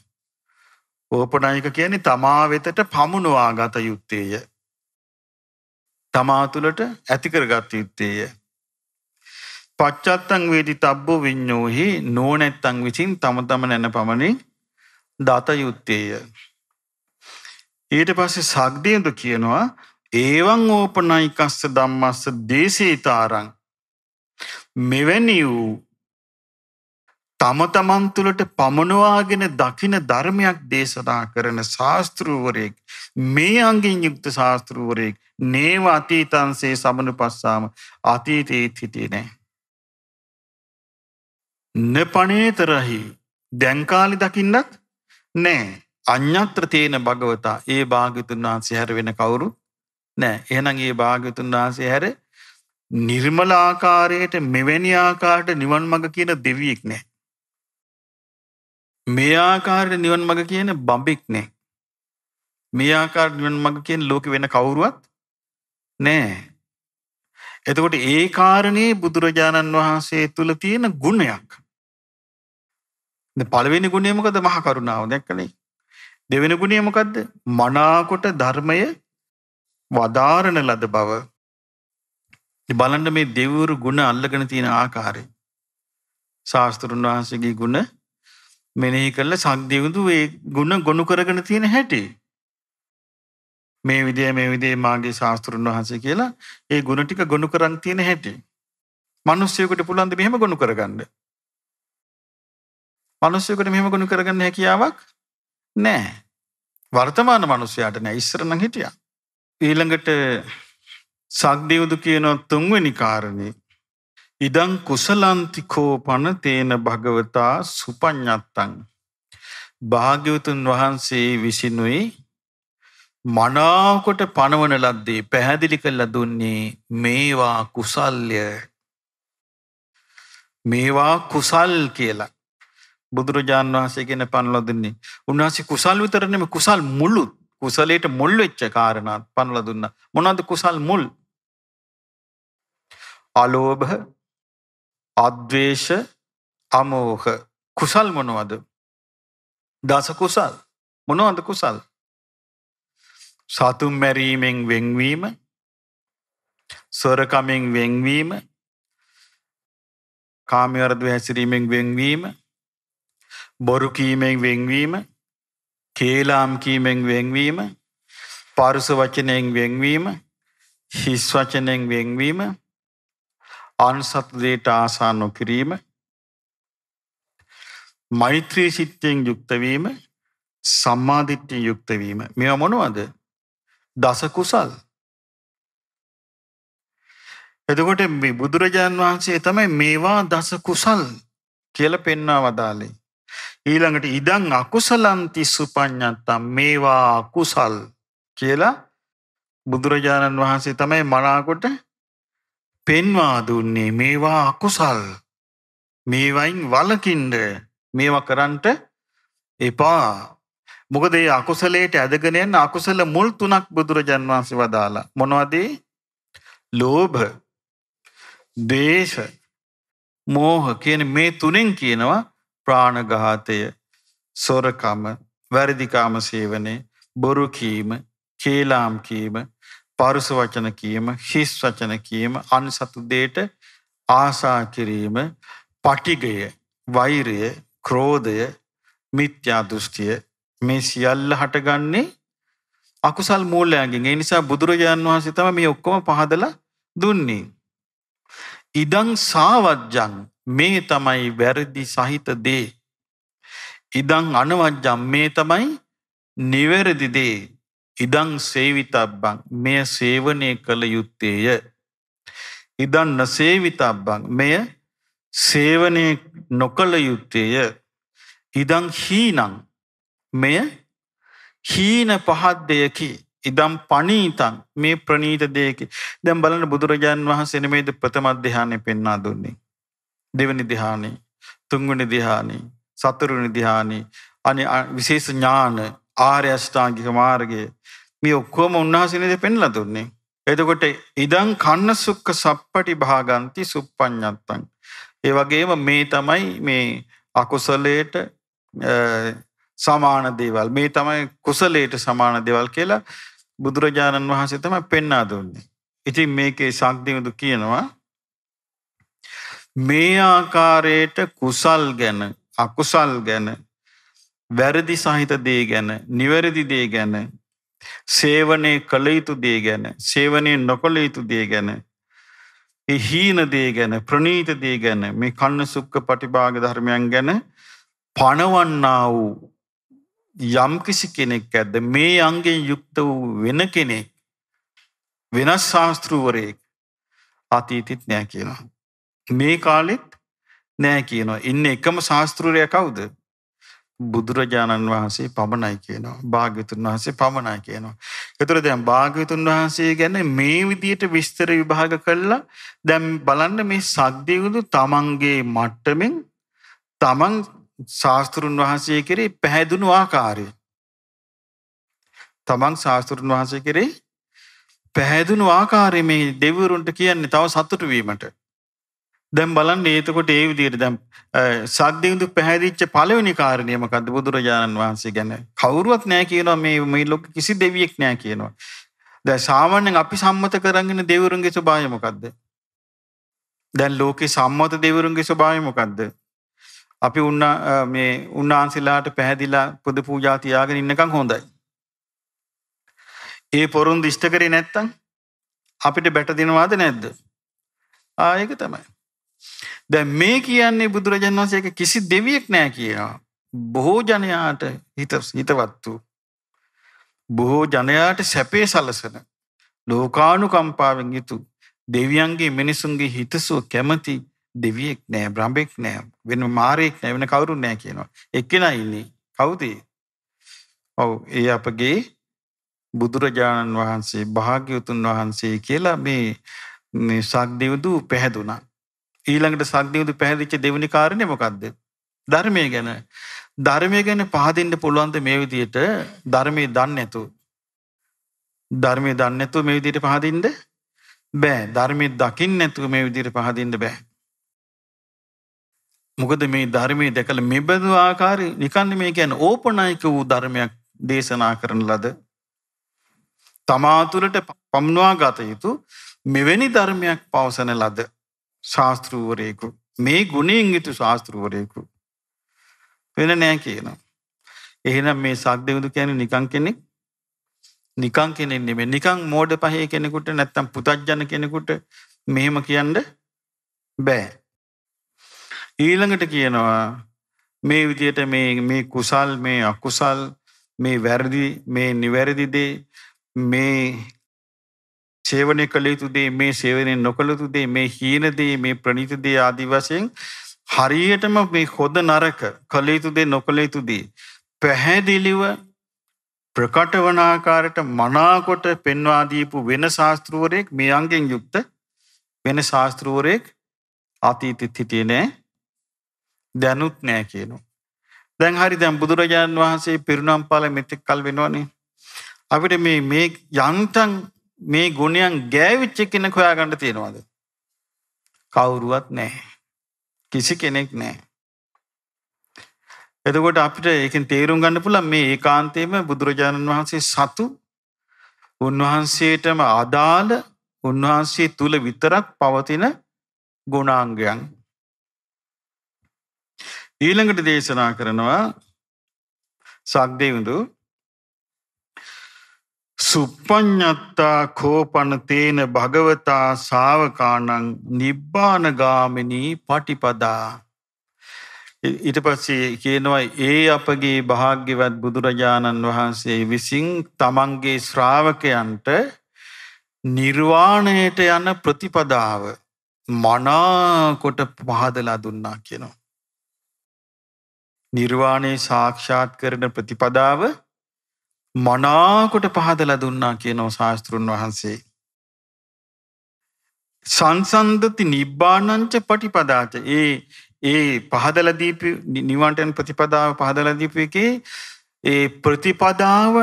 ඕපනයික කියන්නේ තමා වෙතට පමුණවා ගත යුත්තේය. තමා තුළට ඇතිකර ගත යුත්තේය. පච්චත්තං වේදි තබ්බෝ විඤ්ඤෝහි නෝනැත්තං විසින් තම තම නැන පමණින් දත යුත්තේය. ඊට පස්සේ සක්දියද කියනවා ඒවන් ඕපනයිකස්ස දම්මස්ස දේශීතාරං මෙවැනි වූ තම තමන් තුළට පමණවාගෙන දකින ධර්මයක් දේශනා කරන ශාස්තෘවරයෙක් මේ අංගෙන් යුක්ත ශාස්තෘවරයෙක් නේව අතීතන්සේ සමනු පස්සාම අතීතයේත් හිටිය නෑ. න පනේතරහි දැංකාලි දකින්නත් නෑ අඤ්ඤත්‍ර තේන භගවතා ඒ භාග්‍යතුන් වහන්සේ හැර වෙන කවුරු නෑ එහෙනම් ඒ භාග්‍යතුන් වහන්සේ හැර නිර්මල ආකාරයට මෙවැනි ආකාරයට නිවන් මඟ කියන දෙවියෙක් නෑ මේ ආකාරයට නිවන් මඟ කියන බඹෙක් නෑ මේ ආකාරයට නිවන් මඟ කියන ලෝකෙ වෙන කවුරුවත් නෑ එතකොට ඒ කාරණේ බුදුරජාණන් වහන්සේ තුල තියෙන ගුණයක් පළවෙනි ගුණේ මොකද මහා කරුණාව දැක්කනේ දෙවෙන ගුණය මොකද්ද? මනාකොට ධර්මය වදාරන ලද බව. බලන්න මේ දෙවිවරු ගුණ අල්ලගෙන තියෙන ආකාරය. ශාස්ත්‍රුන් වහන්සේගේ ගුණ මෙනෙහි කරලා සංදීවුදු ඒ ගුණ ගොනු කරගෙන තියෙන හැටි. මේ විදිය මේ විදිහේ මාගේ ශාස්ත්‍රුන් වහන්සේ කියලා ඒ ගුණ ටික ගොනු කරන් තියෙන හැටි. මිනිස්සුයෙකුට පුළුවන් ද මෙහෙම ගොනු කරගන්න? මිනිස්සුයෙකුට මෙහෙම ගොනු කරගන්න හැකියාවක් නෑ. වර්තමාන මනුස්සයාට නෑ ඉස්සරනං හිටිය. ඊළඟට සක්දියුදු කියන තුන්වෙනි කාරණය. ඉඩං කුසලන්තිකෝ පන තේන භගවතා සුපඥත්තන්. භාග්‍යවතුන් වහන්සේ විසිනුයි මනාකොට පණවන ලද්දේ පැහැදිලි කල්ල දුන්නේ මේවා කුසල්ය මේවා කුසල් කියලා. බුදුරජාන් වහන්සේ කියන පනලා දුන්නේ. උන්වහන්සේ කුසල් විතර නෙමෙයි කුසල් මුළු කුසලයට මුල් වෙච්ච කාරණා පනලා දුන්නා. මොනවද කුසල් මුල්? අලෝභ, අද්වේෂ, අමෝහ. කුසල් මොනවද? දස කුසල්. මොනවද කුසල්? සතුම් මැරීමෙන් වෙන්වීම, සොරකමෙන් වෙන්වීම, කාමවර්ධව හැසිරීමෙන් වෙන්වීම, බොරු කීමෙන් වෙන්වීම කේලාම් කීමෙන් වෙන්වීම පරුස වචනයෙන් වෙන්වීම හිස් වචනයෙන් වෙන්වීම අන්සත් දේට ආසා නොකිරීම මෛත්‍රී සිත්යෙන් යුක්තවීම සම්මාධිට්්‍යය යුක්තවීම මෙ මොනවද දස කුසල් එතකොට බුදුරජාණන් වහන්සේ තමයි මේවා දස කුසල් කියල පෙන්වා වදාලේ ඊළඟට ඉදං අකුසලන්ති සුපඥත්තම් මේවා අකුසල් කියලා බුදුරජාණන් වහන්සේ තමයි මනාකොට පෙන්වා දුන්නේ මේවා අකුසල් මේවයින් වලකින්ඩ මේවා කරන්ට එපා මොකද ඒ අකුසලයට ඇදගෙන යන අකුසල මුල් තුනක් බුදුරජාන් වහන්සේ වදාලා මොනවද ලෝභ දේශ මෝහ කියන මේ තුනෙන් කියනවා ප්‍රාණඝාතය, සොරකම, වැරදිකාම සේවනය, බොරු කීම, කේලාම් කීම, පරුස වචන කීම, හිස් වචන කීම, අන්සතු දෙයට ආසා කිරීම, පටිගය, වෛරය, ක්‍රෝධය, මිත්‍යා දෘෂ්ටිය මේ සියල්ල හටගන්නේ අකුසල් මූලයන්ගෙන්. ඒ නිසා බුදුරජාන් වහන්සේ තමයි මේ ඔක්කොම පහදලා දුන්නේ. ඉදං සාවජ්ජං මේ තමයි වැරදි සහිත දේ. ඉදං අනවජ්ජම් මේ තමයි නිවැරදි දේ. ඉදං සේවිතබ්බං මෙය සේවනය කළ යුත්තේය. ඉදන් නසේවිතබ්බං මෙය සේවනය නොකළ යුත්තේය. ඉදං හීනං මෙය හීන පහත් දෙයකි ඉදම් පනීතන් මේ ප්‍රනීත දෙයකි දැම් බලන බුදුරජාණන් වහන්සෙනමේද ප්‍රථමත් දෙහානය පෙන්නා දුන්නේ. දෙවනි දිහානි තුන්වනි දිහානි සතරවනි දිහානි අනේ විශේෂ ඥාන ආර්ය අෂ්ටාංගික මාර්ගයේ මේ ඔක්කොම උන්වහන්සේනේ පෙන්ලා දුන්නේ. එතකොට ඉදං කන්න සුක්ඛ සප්පටි භාගಂತಿ සුප්පඤ්ඤත්තං. ඒ වගේම මේ තමයි මේ අකුසලයට සමාන දේවල්. මේ තමයි කුසලයට සමාන දේවල් කියලා බුදුරජාණන් වහන්සේ තමයි පෙන්වා දුන්නේ. ඉතින් මේකේ ශක්තිමුදු කියනවා මේ ආකාරයට කුසල් ගැන අකුසල් ගැන වැරදි සහිත දේ ගැන නිවැරදි දේ ගැන සේවනය කළ යුතු දේ ගැන සේවනය නොකළ යුතු දේ ගැන ඒ හීන දේ ගැන ප්‍රනීත දේ ගැන මේ කන්න සුක්ක පටිභාග ධර්මයන් ගැන පණවන්නා වූ යම්කිසි කෙනෙක් ඇද්ද මේ අංගෙන් යුක්ත වූ වෙන කෙනෙක් වෙනස් ශාස්තෘවරයෙක් අතීතිත් නෑ කියනවා. මේ කාලෙත් නෑ කියනවා. ඉන්න එකම ශාස්තෘරය කවුද. බුදුරජාණන් වහන්සේ පමණයි කියනවා. භාග්‍යතුන් වහන්සේ පමණයි කියනවා. එතුර දැන් භාග්‍යතුන් වහන්සේ ගැන මේ විදියට විස්තර විභාග කල්ලා දැම් බලන්න මේ සද්ධියුදු තමන්ගේ මට්ටමින් තමන් ශාස්තෘන් වහන්සේ කෙරේ පැහැදුණු ආකාරය. තමන් ශාස්තෘන් වහන්සේ කෙරේ පැහැදුණු ආකාරය මේ දෙවරුන්ට කියන්නේ තව සතුටුවීමට. දැම් බලන්න ඒතකොට ඒ විදියට දැම් සක්දියුදු පැහැදිච්ච පලවෙනි කාරණයමකද බුදුරජාණන් වහන්සේ ගැන කවුරුවත් නෑ කියනවා මේ මේ ලොක කිසි දෙවියෙක් නෑ කියනවා. දැ සාමාන්‍යෙන් අපි සම්මත කරගෙන දෙවරුන්ගේ ස්වභායමකක්ද. දැන් ලෝකෙ සම්මත දෙවරුන්ගේ ස්වභායමකක්ද. අපි උන්න මේ උන්නාන්සිලාට පැහැදිලා පුද පූජාතියාගෙන ඉන්නකං හොඳයි. ඒ පොරුන් දිෂ්ට කරේ නැත්තං අපිට බැට දෙනවාද නැද්ද. ආයක තමයි. දැ මේ කියන්නේ බුදුරජන් වන්සේක කිසි දෙවියෙක් නෑ කියනවා. බොහෝ ජනයාට හිතවත්තු. බොහෝ ජනයාට සැපේ සලසන. ලෝකානු කම්පාවෙන් යුතු දෙවියන්ගේ මිනිසුන්ගේ හිතසුව කැමති දෙවියෙක් නෑ බ්‍රම්භෙක් නෑ වෙන මාරයෙක් නෑ වෙන කවුරු නෑ කියනවා. එකෙන ඉන්නේ කවුදේ. ඔව ඒ අපගේ බුදුරජාණන් වහන්සේ භාග්‍යවතුන් වහන්සේ කියලා මේ සක්දෙවුදු පැහැදුනා. ඊළඟට සක්දියුදු පැහැදිච්ච දෙවනි කාරණය මොකක්ද. ධර්මය ගැන. ධර්මය ගැන පහදින්න පුළුවන්ද මේ විදියට ධර්මය දන්න ඇතු. ධර්මය දන්න ඇතු මේ විදියට පහදින්ද බෑ ධර්මය දකිින් නැතුව මේ විදිර පහදින්න බෑ. මොකද මේ ධර්මය දැකළ මෙබඳු ආකාරි නිකන්න මේ ගැන ඕපනයික වූ ධර්මයක් දේශනා කරන ලද. තමාතුරට පම්නවා ගත යුතු මෙවැනි ධර්මයක් පවසන ලද. ශාස්තෘූවරයෙකු මේ ගුණෙන් යුතු ශාස්තෘූවරයෙකු වෙන නෑ කියනවා. එහෙනම් මේ සක් දෙවුදු කියන නිකං කෙනෙක් නිකං කෙනෙන්නේ මේ නිකං මෝඩ පහේ කෙනෙකුට නැත්තම් පුතජ්ජන කෙනෙකුට මෙහෙම කියන්න බෑ. ඊළඟට කියනවා මේ විදියට මේ කුසල් මේ අකුසල් මේ වැරදි මේ නිවැරදිදේ මේ සේවනය කළ යුතුදේ මේ සේවනය නොකළතුදේ මේ හීනදේ මේ ප්‍රනිිතදේ ආදී වශයෙන් හරියටම මේ හොද නරක කළයුතුදේ නොකළයුතුදී. පැහැදිලිව ප්‍රකටවනාකාරට මනාකොට පෙන්වාදීපු වෙන ශාස්තෘුවරයෙක් මේ අන්ගෙන් යුක්ත වෙන ශාස්තෘුවරයෙක් අතීතිත් හිටිය නෑ දැනුත් නෑ කියනු. දැන් හරි දැම් බුදුරජාණන් වහන්සේ පිරුණම් පාල මෙතෙක් කල් වෙනවානේ. අපිට මේ මේ යන්තන් මේ ගුණයන් ගෑවිච්ච කෙනෙක් හොයාගන්න තියෙනවද? කවුරුවත් නැහැ. කිසි කෙනෙක් නැහැ. එතකොට අපිට ඒකෙන් තේරුම් ගන්න පුළුවන් මේ ඒකාන්තයේම බුදුරජාණන් වහන්සේ සතු උන්වහන්සේටම අදාළ උන්වහන්සේ තුල විතරක් පවතින ගුණාංගයන් ඊළඟට දේශනා කරනවා සක්දේවිඳු සුප්පඥත්තා කෝපනතේන භගවතා සාාවකානං නිබ්බානගාමිනී පටිපදා. ඉට පස්සේ කියනවා ඒ අපගේ භාග්‍යවත් බුදුරජාණන් වහන්සේ විසින් තමන්ගේ ශ්‍රාවකයන්ට නිර්වාණයට යන ප්‍රතිපදාව මනාකොට පහදලා දුන්නා කියනවා. නිර්වාණය සාක්ෂාත් කරන ප්‍රතිපදාව මනාකොට පහදලා දුන්නා කියනෝ ශාස්තෘන් වහන්සේ. සංසන්දති නිබ්බානංච පටිපදාච ඒ ඒ පහදල දීප නිවන්ටන් ප්‍රතිපදාව පහදල දීප එකේ ඒ ප්‍රතිපදාව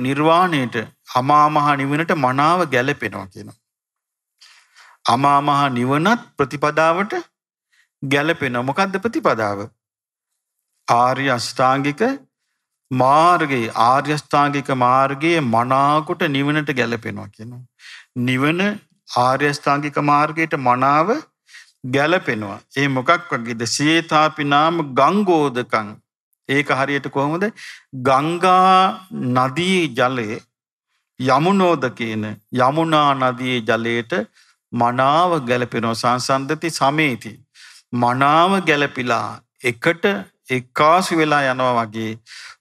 නිර්වාණයට අමාමහා නිවනට මනාව ගැලපෙනවා කියනවා. අමාමහා නිවනත් ප්‍රතිපදාවට ගැලපෙන මොකක්ද ප්‍රතිපදාව. ආර්ය අෂ්ඨාංගික මාර්ගයේ ආර්යස්ථාංගික මාර්ගයේ මනාකොට නිවනට ගැලපෙනවා කියනවා. නිවන ආර්යස්ථාංගික මාර්ගයට මනාව ගැලපෙනවා. ඒ මොකක් වගේද සේතාපි නාම ගංගෝදකං. ඒක හරියට කොහොමද? ගංගා නදී ජලයේ යමුනෝද කියන යමුනා නදියේ ජලයට මනාව ගැලපෙනවා සංසන්දති සමේති. මනාව ගැලපිලා එකට එක්කාසු වෙලා යනවා වගේ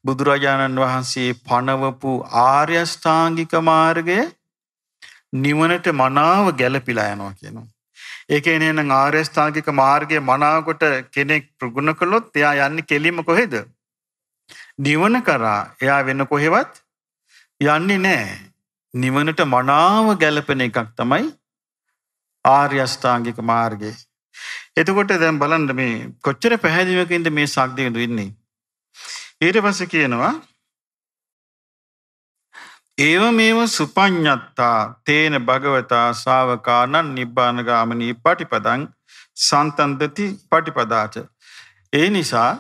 බුදුරජාණන් වහන්සේ පනවපු ආර්යෂ්ඨාංගික මාර්ගය නිවනට මනාව ගැලපිලා යනවා කියනවා. ඒක එනනම් ආර්යෂ්ඨාංගික මාර්ගයේ මනාවකට කෙනෙක් ප්‍රගුණ කළොත් එයා යන්නේ කෙලිම කොහෙද? නිවන කරා එයා වෙන කොහෙවත් යන්නේ නැහැ. නිවනට මනාව ගැලපෙන එකක් තමයි ආර්ය අෂ්ටාංගික මාර්ගය. එතකොට දැන් බලන්න මේ කොච්චර පැහැදිලිවකින්ද මේ සාක්දියද ඉන්නේ? ඊට පස්සේ කියනවා ඒව මේව සුපඤ්ඤත්තා තේන භගවතා ශාවකානං නිබ්බානගාමිනී පටිපදං සන්තන්දති පටිපදාච ඒ නිසා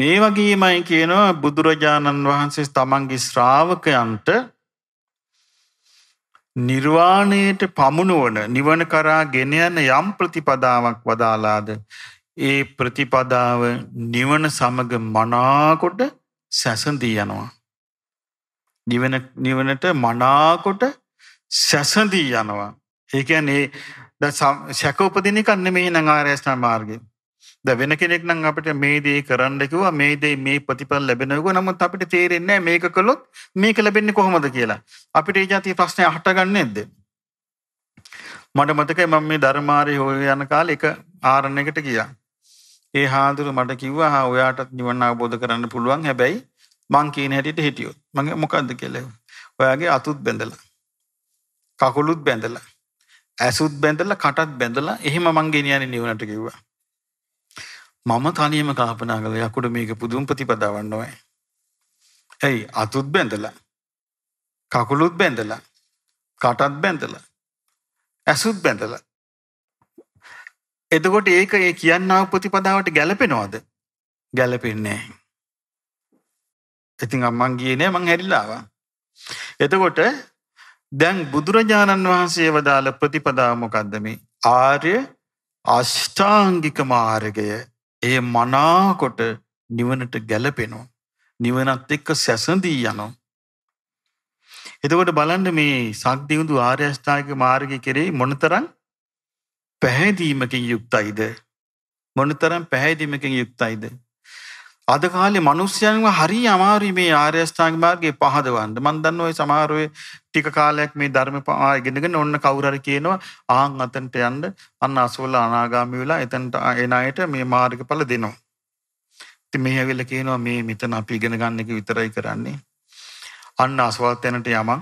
මේ වගේමයි කියනවා බුදුරජාණන් වහන්සේ තමන්ගේ ශ්‍රාවකයන්ට නිර්වාණයට පමුණුවන නිවන කරා ගෙන යන යම් ප්‍රතිපදාවක් වදාලාද ඒ ප්‍රතිපදාව නිවන සමග මනාකොට සැසඳී යනවා. නිවනට මනාකොට සැසඳී යනවා. ඒකැන් ඒ සැකෝපදිනිකන්න මේ නං ආරේෂ්නා මාර්ගය ද වෙන කෙනෙක් නම් අපට මේ දේ කරන්න කිව්වා මේ දේ මේ ප්‍රතිඵල ලැබෙනවක නමුත් අපිට තේරෙන්නේ මේක කළොත් මේක ලැබෙන්නේ කොහොමද කියලා. අපිට ඒ જાති ප්‍රශ්නේ අහටගන්නේ නැද්ද? මට මතකයි මම මේ ධර්මාරේ හොය යන කාලේ එක ආරණ්‍යයකට ගියා. ඒ හාදුර මට කිව්වා හා ඔයාටත් නිවන් අවබෝධ කරන්න පුළුවන් හැබැයි මං කියන හැටියට හිටියොත් මගේ මොකද්ද කියලා ඔයාගේ අතුත් බැඳලා කකුලුත් බැඳලා ඇසුත් බැඳලා කටත් බැඳලා එහෙම මං ගෙනියන්නේ නිවනට කිව්වා මම තනියම කල්පනා කළා යකුඩ මේක පුදුම ප්‍රතිපදාවක් නෝයි ඇයි අතුත් බැඳලා කකුලුත් බැඳලා කටත් බැඳලා ඇසුත් බැඳලා එතකොට ඒක ඒ කියන්නාව ප්‍රතිපදාවට ගැලපෙනවාද ගැලපෙන්නේ. ඉතින් අම්මන් ගියනේ මං හැරිල්ලාවා. එතකොට දැන් බුදුරජාණන් වහන්සේ වදාළ ප්‍රතිපදාව මොකක්ද මේ ආර්ය අෂ්ඨාංගික මාර්ගය ඒ මනාකොට නිවනට ගැලපෙනවා. නිවනත් එක්ක සැසඳී යනවා. එතකොට බලන්න මේ සක්දියුදු ආර්යෂ්ඨායික මාර්ගය කෙරෙහි මොනතරම් පැහැදීමකින් යුක්තයිද. මොනතරම් පැහැදීමකින් යුක්තයිද. අද කාලේ මිනිස්යන්ව හරි අමාරුයි මේ ආර්ය අෂ්ටාංග මාර්ගය පහදවන්න. මම දන්නවා ඒ සමහරවේ ටික කාලයක් මේ ධර්ම ඉගෙනගෙන ඔන්න කවුරු හරි කියනවා ආන් අතනට යන්න අන්න අසවල අනාගාමී වෙලා එතනට එන අයට මේ මාර්ගඵල දෙනවා. ඉතින් මේ ඇවිල්ලා කියනවා මේ මෙතන අපි ඉගෙන ගන්න එක විතරයි කරන්නේ. අන්න අසවල් තැනට යමං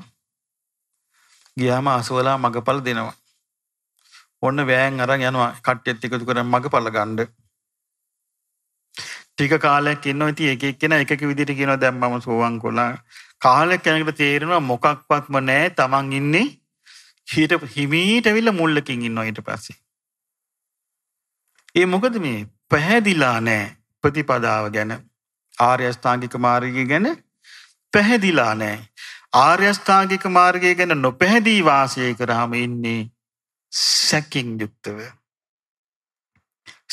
ගියාම අසවලා මගපල් දෙනවා. ඔන්න වෑන් අරන් යනවා කට්ටියත් එකතු කර මග පල ගණ්ඩ ටික කාලයක් ඉන්න ඉති එකක් කියෙන එකක විදිට කියෙන දැම්මම සෝවන් කොලා කාලෙක් කැනකට තේරෙනවා මොකක්වත්ම නෑ තමන් ඉන්නේ හිට හිමීටවිල්ල මුල්ලකින් ඉන්න ඊට පස්සේ. ඒ මොකද මේ පැහැදිලා නෑ ප්‍රතිපදාව ගැන ආර්යස්ථාගික මාර්ගය ගැන පැහැදිලා නෑ. ආර්යස්ථාගික මාර්ගය ගැන නොපැහැදී වාසය කරහම ඉන්නේ සැකෙන් යුක්තව.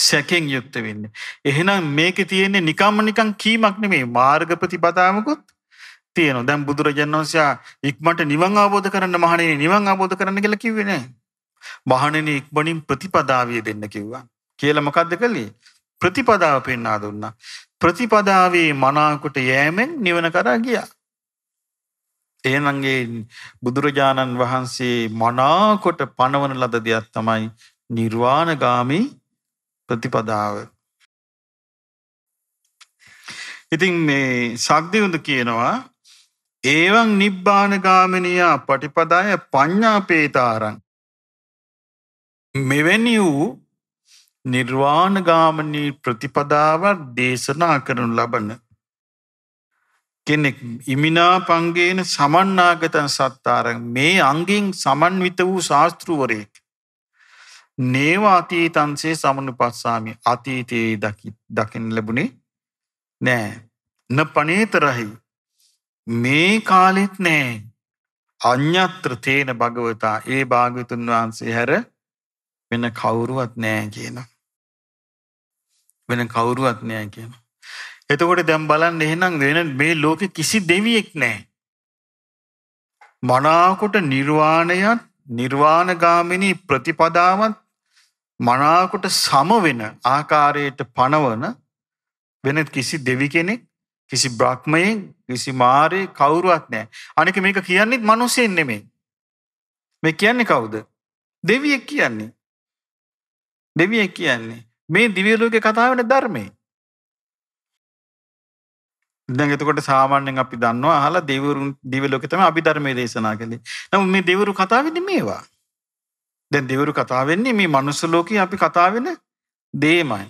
සැකෙන් යුක්ත වෙන්න. එහෙනම් මේක තියෙන්නේ නිකම්ම නිකං කීමක් නෙමේ මාර්ග ප්‍රතිපදාවකුත් තියෙන දැම් බුදුරජන් වන්සයා ඉක්මට නිවන් අවබෝධ කරන්න මහනේ නිවන් අබෝධ කරන්න කළ කිවෙන. මහණෙන ඉක්මනින් ප්‍රතිපදාවිය දෙන්න කිව්වා. කියල මොකක්ද කළේ ප්‍රතිපදාව පෙන්නා දුන්න. ප්‍රතිපදාවේ මනාකොට යෑමෙන් නිවන කරා ගියා. එහෙනම්ගේ බුදුරජාණන් වහන්සේ මනාකොට පණවන ලද දෙයක් තමයි නිර්වාණගාමී ප්‍රතිපදාව. ඉතින් මේ සක්දිවුඳ කියනවා ඒවන් නිබ්බානගාමිනියා පටිපදාය පඤ්ඥාපේතාරන්. මෙවැනි වූ නිර්වාණගාමනී ප්‍රතිපදාවක් දේශනා කරනු ලබන කෙනෙක් ඉමිනා පංගේන සමන්නාගතන් සත්තාර මේ අංගින් සමන්විත වූ ශාස්තෘුවරයෙක්. නේවාතී තන්සේ සමනු පස්සාමි අතීතයේ දකිින් ලැබුණේ නෑ න පනේතරහි මේ කාලෙත් නෑ අඥත්‍ර තේන භගවතා ඒ භාගතුන් වහන්සේ හැර වෙන කවුරුවත් නෑ කියන. වෙන කවුරුවත් නෑ කියන. එතකොට දැම් බලන්න එහෙනම් වෙන මේ ලෝකෙ කිසි දෙවියෙක් නෑ. මනාකොට නිර්වාණයත් නිර්වාණගාමිනී ප්‍රතිපදාවත් මනාකොට සමවෙන ආකාරයට පනවන වෙන කිසි දෙවි කෙනෙක් කිසි බ්‍රහ්මයෙන් කිසි මාරය කවුරුවත් නෑ. අනික මේක කියන්නෙත් මනුසයෙන් නෙමේ. මේ කියන්නේ කවුද. දෙවියෙක් කියන්නේ. දෙවියෙක් කියන්නේ. මේ දිවියලෝක කතාවෙන ධර්මේ. දැන් එතකොට සාමාන්‍යයෙන් අපි දන්නවා අහලා දෙවිවරුන් දිව්‍ය ලෝකේ තමයි අපි ධර්මයේ දේශනා කළේ. නමුත් මේ දෙවිවරු කතා වෙන්නේ මේවා. දැන් දෙවිවරු කතා වෙන්නේ මේ මනුස්ස ලෝකේ අපි කතා වෙන දේමයි.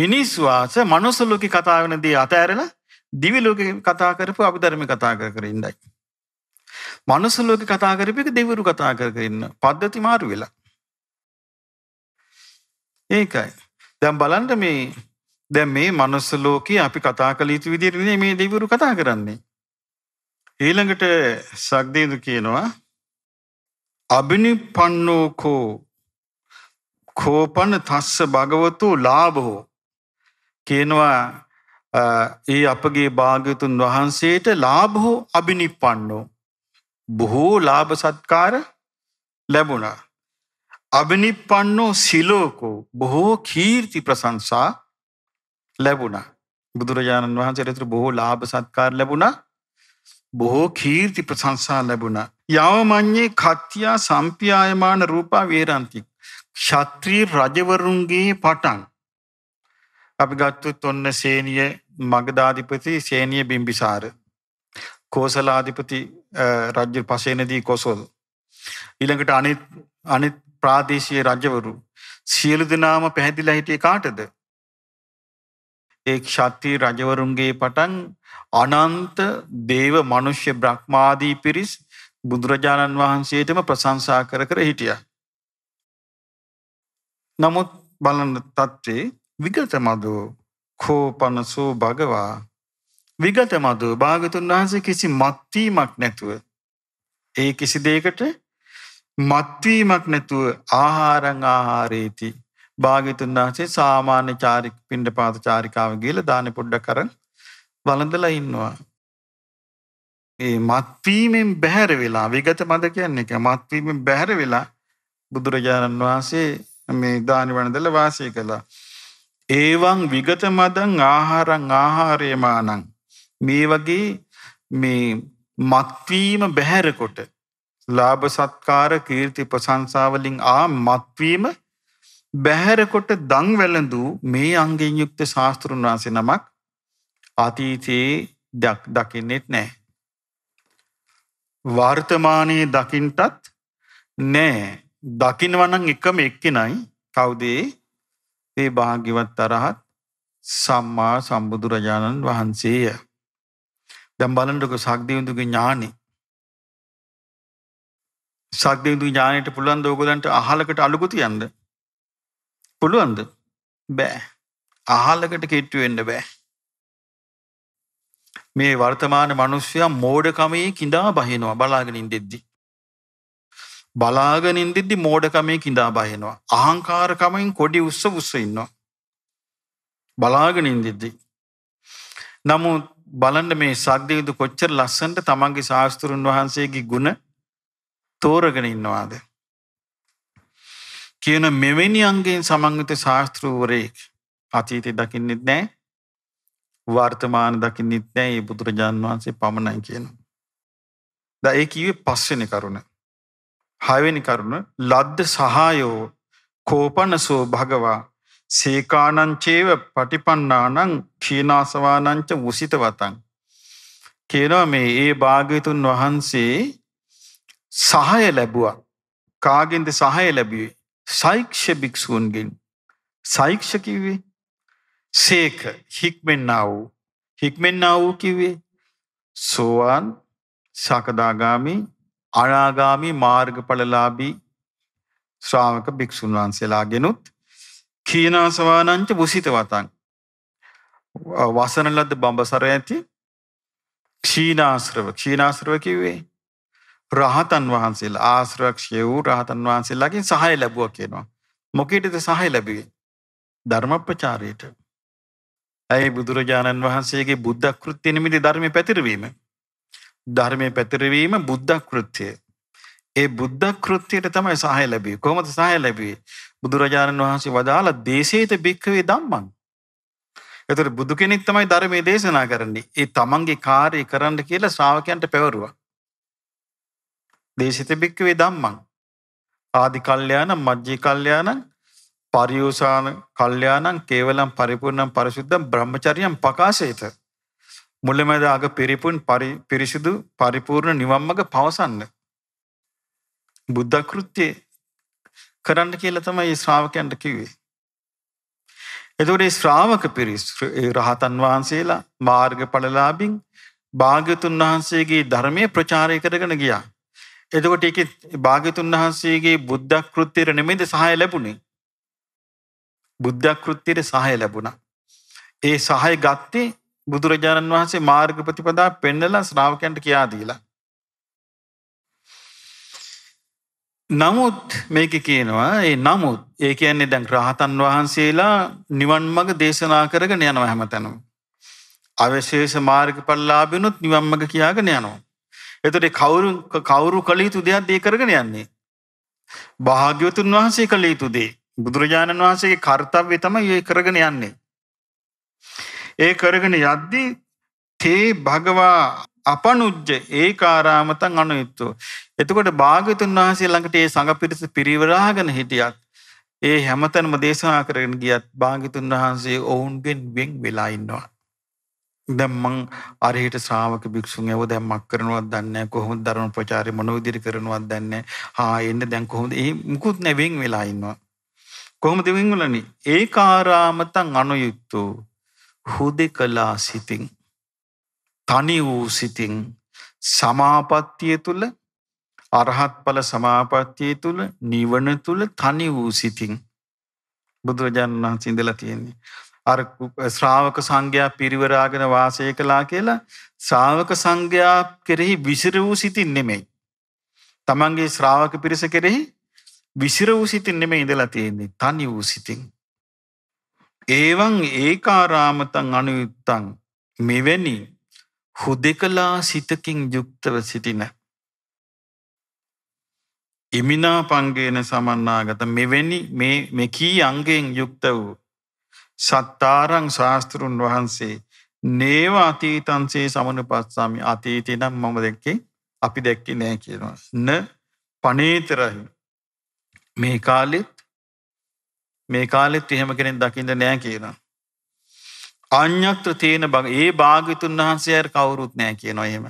මිනිස්සු ආස මනුස්ස ලෝකේ කතා වෙන දේ අතහැරලා දිවි ලෝකේ කතා කරපු අපි ධර්ම කතා කර කර ඉඳයි. මනුස්ස ලෝකේ කතා කරපු එක දෙවිවරු කතා කර කර ඉන්න. පද්ධති මාරු වෙලා. ඒකයි. දැන් බලන්න මේ දැන් මේ මනුස්ස ලෝකේ අපි කතා කළ යුතු විදිහට නෙමෙයි මේ දෙවිවරු කතා කරන්නේ. ඊළඟට සග්දේඳු කියනවා අබිනිපන්නෝ කෝ කෝපන තස්ස භගවතු ලාභෝ කියනවා ඒ අපගේ භාග්‍යතුන් වහන්සේට ලාභෝ අබිනිපන්නෝ බොහෝ ලාභ සත්කාර ලැබුණා. අබිනිපන්නෝ සිලෝකෝ බොහෝ කීර්ති ප්‍රශංසා ලැබුණා. බුදුරජාණන් වහන්සේට බොහෝ ලාභ සත්කාර ලැබුණා. බොහෝ කීර්ති ප්‍රශංසා ලැබුණා. යවමඤ්ඤේ කත්‍යා සම්පියායමාන රූපා වේරන්ති. ක්ෂත්‍රී රජවරුන්ගේ පටන් අපි ගත්තොත් ඔන්න සේනිය මගදාධිපති සේනිය බිම්බිසාර කෝසලාධිපති රජ්‍ය පසේනදී කොසොල් ඊළඟට අනිත් අනිත් ප්‍රාදේශීය රජවරු සියලු දෙනාම පැහැදිලා හිටියේ කාටද ඒ ක්ෂත්‍රිය රජවරුන්ගේ පටන් අනන්ත දේව මනුෂ්‍ය බ්‍රහ්මාදී පිරිස් බුදුරජාණන් වහන්සේටම ප්‍රශංසා කර කර හිටිය. නමුත් බලන්න තත්ත්වේ විගත මදු කෝපනසෝ භගවා විගත මදු භාගතුන් වහන්සේ කිසි මත්වීමක් නැතුව ඒ කිසි දේකට මත්වීමක් නැතුව ආහාරං ආහාරේති භාග්‍යතුන් වහන්සේ සාමාන්‍ය චාරික පිණ්ඩපාත චාරිකාව ගිහලා දානෙ පොඩ්ඩක් අරන් වළඳලා ඉන්නවා. මේ මත්වීමෙන් බැහැර වෙලා විගත මද කියන්නේ ඒක මත්වීමෙන් බැහැර වෙලා බුදුරජාණන් වහන්සේ මේ දානි වළඳලා වාසය කළා. ඒවං විගත මදං ආහාරං ආහාරයමානං මේ වගේ මේ මත්වීම බැහැරකොට ලාභ සත්කාර කීර්ති ප්‍රශංසා වලින් ආ මත්වීම බැහැරකොට දං වැළඳූ මේ අංගෙන් යුක්ත ශාස්තෘන් වහන්සේ නමක් අතීතයේ දක් දකින්නෙත් නෑ. වර්තමානයේ දකිින්ටත් නෑ දකිනවනං එකම එක්කෙනයි කවුදේ ඒ භාගිවත් තරහත් සම්මා සම්බුදුරජාණන් වහන්සේය. දැම් බලන්ටක සක්දයුතුගේ ඥානෙ. සක්දයුතු ඥානයට පුළන් දෝගලන්ට අහලකට අලුකුති යන්ද පුළුවන්ද? බෑ. අහලකට කිට්ටු වෙන්න බෑ. මේ වර්තමාන මිනිස්සයා මෝඩකමේ கிඳා බහිනවා බලාගෙන ඉඳෙද්දි. බලාගෙන ඉඳෙද්දි මෝඩකමේ கிඳා බහිනවා. අහංකාරකමෙන් කොඩි උස්ස උස්ස ඉන්නවා. බලාගෙන ඉඳෙද්දි. නමුත් බලන්න මේ සක්දේවිදු කොච්චර ලස්සනට තමන්ගේ ශාස්ත්‍රුන් වහන්සේගේ ගුණ තෝරගෙන ඉන්නවාද? කියන මෙවැනි අන්ගෙන් සමංගත ශාස්තෘවරයෙක් අතීතය දකින්නෙත් නෑ වර්තමාන දකින්නෙත් නෑ ඒ බුදුරජාන් වහන්සේ පමණයි කියන. ද ඒ කිවේ පස්සෙන කරුණ. හයවෙනි කරුණ ලද්ද සහායෝ කෝපනසෝ භගවා සේකානංචේව පටිපන්නානං කීනාසවානංච වසිතවතන්. කියනවා මේ ඒ භාගතුන් වහන්සේ සහය ලැබුවක් කාගෙන්ද සහය ලැබුවේ සෛක්ෂ භික්ෂූන්ගෙන් සෛක්ෂ කිව්වේ සේක හික්මෙන්නා වූ හික්මෙන්නා වූ කිව්වේ සෝවාන් සකදාගාමි අනාගාමි මාර්ගඵලලාභී ශ්‍රාවක භික්ෂුන් වහන්සේලාගෙනුත් කීනා සවානංච බුසිත වතන් වසන ලද්ද බඹසර ඇති ක්ෂීනාශ්‍රව ක්ෂීනාශ්‍රව කිව්වේ රහතන් වහන්සේලා ආශ්‍රක්ෂය වූ රහතන් වහන්සේලාගෙන් සහය ලැබුව කියනවා. මොකීටද සහය ලැබුවේ. ධර්මප්‍රචාරයට. ඇයි බුදුරජාණන් වහන්සේගේ බුද්ධ කෘත්‍ය නිමිති ධර්මය පැතිරවීම. ධර්මය පැතිරවීම බුද්ධ කෘත්‍යය. ඒ බුද්ධ කෘත්‍යයට තමයි සහය ලැබී කොමද සහය ලැබී බුදුරජාණන් වහන්සේ වදාළ දේශේත භික්කවේ දම්මන්. එතට බුදු කෙනෙක් තමයි ධර්මය දේශනා කරන්නේ ඒ තමන්ගේ කාරය කරන්න කියලා ශ්‍රාවකයන්ට පැවරුවා. දේශිත භික්කවේ ධම්මං. ආදි කල්යාණං මජ්ජි කල්යාණං පරියෝසාන කල්යාණං කේවලං පරිපූර්ණං පරිශුද්ධං බ්‍රහ්මචර්යං පකාශේත. මුලමෙද අග පිරිපුන් පිරිසිදු පරිපූර්ණ නිවම්මග පවසන්න. බුද්ධ කෘත්‍ය කරන්න කියලා තමයි ශ්‍රාවකයන්ට කිව්වේ. එතකොට ශ්‍රාවක පිරිස් රහතන් වහන්සේලා මාර්ගඵලලාභින් භාග්‍යතුන් වහන්සේගේ ධර්මයේ ප්‍රචාරය කරගෙන ගියා. එදකොට එක භාගතුන් වහන්සේගේ බුද්ධකෘත්තිර නෙමෙද සහය ලැබුණේ. බුද්ධකෘත්තිර සහය ලැබුණා. ඒ සහය ගත්තේ බුදුරජාණන් වහන්සේ මාර්ග ප්‍රතිපදා පෙන්නලා ශ්‍රාවකයන්ට කියා දීලා. නමුත් මේක කියනවා ඒ නමුත් ඒ කියන්නේ දැන් රහතන් වහන්සේලා නිවන් මඟ දේශනා කරගෙන යනවා හැමතැනම. අවශේෂ මාර්ගඵලලාභිනුත් නිවන් මඟ කියාගෙන යනවා. එතට කවුරු කවුරු කළ යුතු දෙයක් දේ කරගෙන යන්නේ. භාග්‍යවතුන් වහන්සේ කළ යුතු දේ බුදුරජාණන් වහන්සේගේ කර්තව්‍ය තමයි ඒ කරගෙන යන්නේ. ඒ කරගෙන යද්දී තේ භගවා අපනුජ්ජ ඒකාරාමතං අනුයුක්තෝ. එතකොට භාග්‍යවතුන් වහන්සේ ළඟට ඒ සංඝ පිරිස පිරිවරාගෙන හිටියත් ඒ හැමතැනම දේශනා කරගෙන ගියත් භාග්‍යවතුන් වහන්සේ ඔවුන්ගෙන් වෙන් වෙලා ඉන්නවා. දැන් මං අරහෙට ශ්‍රාවක භික්ෂුන් යව දැන් මක් කරනවද දන්නේ නැහැ කොහොමද ධර්ම ප්‍රචාරය මොන විදිහට කරනවද දන්නේ නැහැ හා එන්න දැන් කොහොමද ඒ මුකුත් නැවෙන් වෙලා ඉන්නවා කොහොමද වෙන් වෙලානේ ඒකාරාමතං අනුයුක්තෝ හුදෙකලා සිතින් තනි වූ සිතින් සමාපත්තිය තුල අරහත්ඵල සමාපත්තිය තුල නිවන තුල තනි වූ සිතින් බුදුරජාණන් වහන්සේ ඉඳලා තියෙන්නේ අර ශ්‍රාවක සංඝයා පිරිවරාගෙන වාසය කළා කියලා ශ්‍රාවක සංඝයා කෙරෙහි විසිර වූ සිතින් නෙමෙයි. තමන්ගේ ශ්‍රාවක පිරිස කෙරෙහි විසිර වූ සිතින් නෙමෙයි ඉඳලා තියෙන්නේ තනි වූ සිතින්. ඒවන් ඒකාරාමතං අනුයුත්තං මෙවැනි හුදෙකලා සිතකින් යුක්තව සිටින. ඉමිනා පංගේන සමන්නාගත මෙවැනි මේ මෙකී අංගයෙන් යුක්ත වූ සත්තාරං ශාස්තෘන් වහන්සේ නේව අතීතන්සේ සමනුපස්සාමි අතීතේ නම් මම දැක්කේ අපි දැක්කේ නෑ කියනවා. න පනේතරහි මේ කාලෙත් මේ කාලෙත් එහෙම කෙනෙක් දකින්න නෑ කියනවා. අඤ්ඤත්‍ර තේන බග ඒ භාග්‍යතුන් වහන්සේ අර කවුරුත් නෑ කියනවා එහෙම.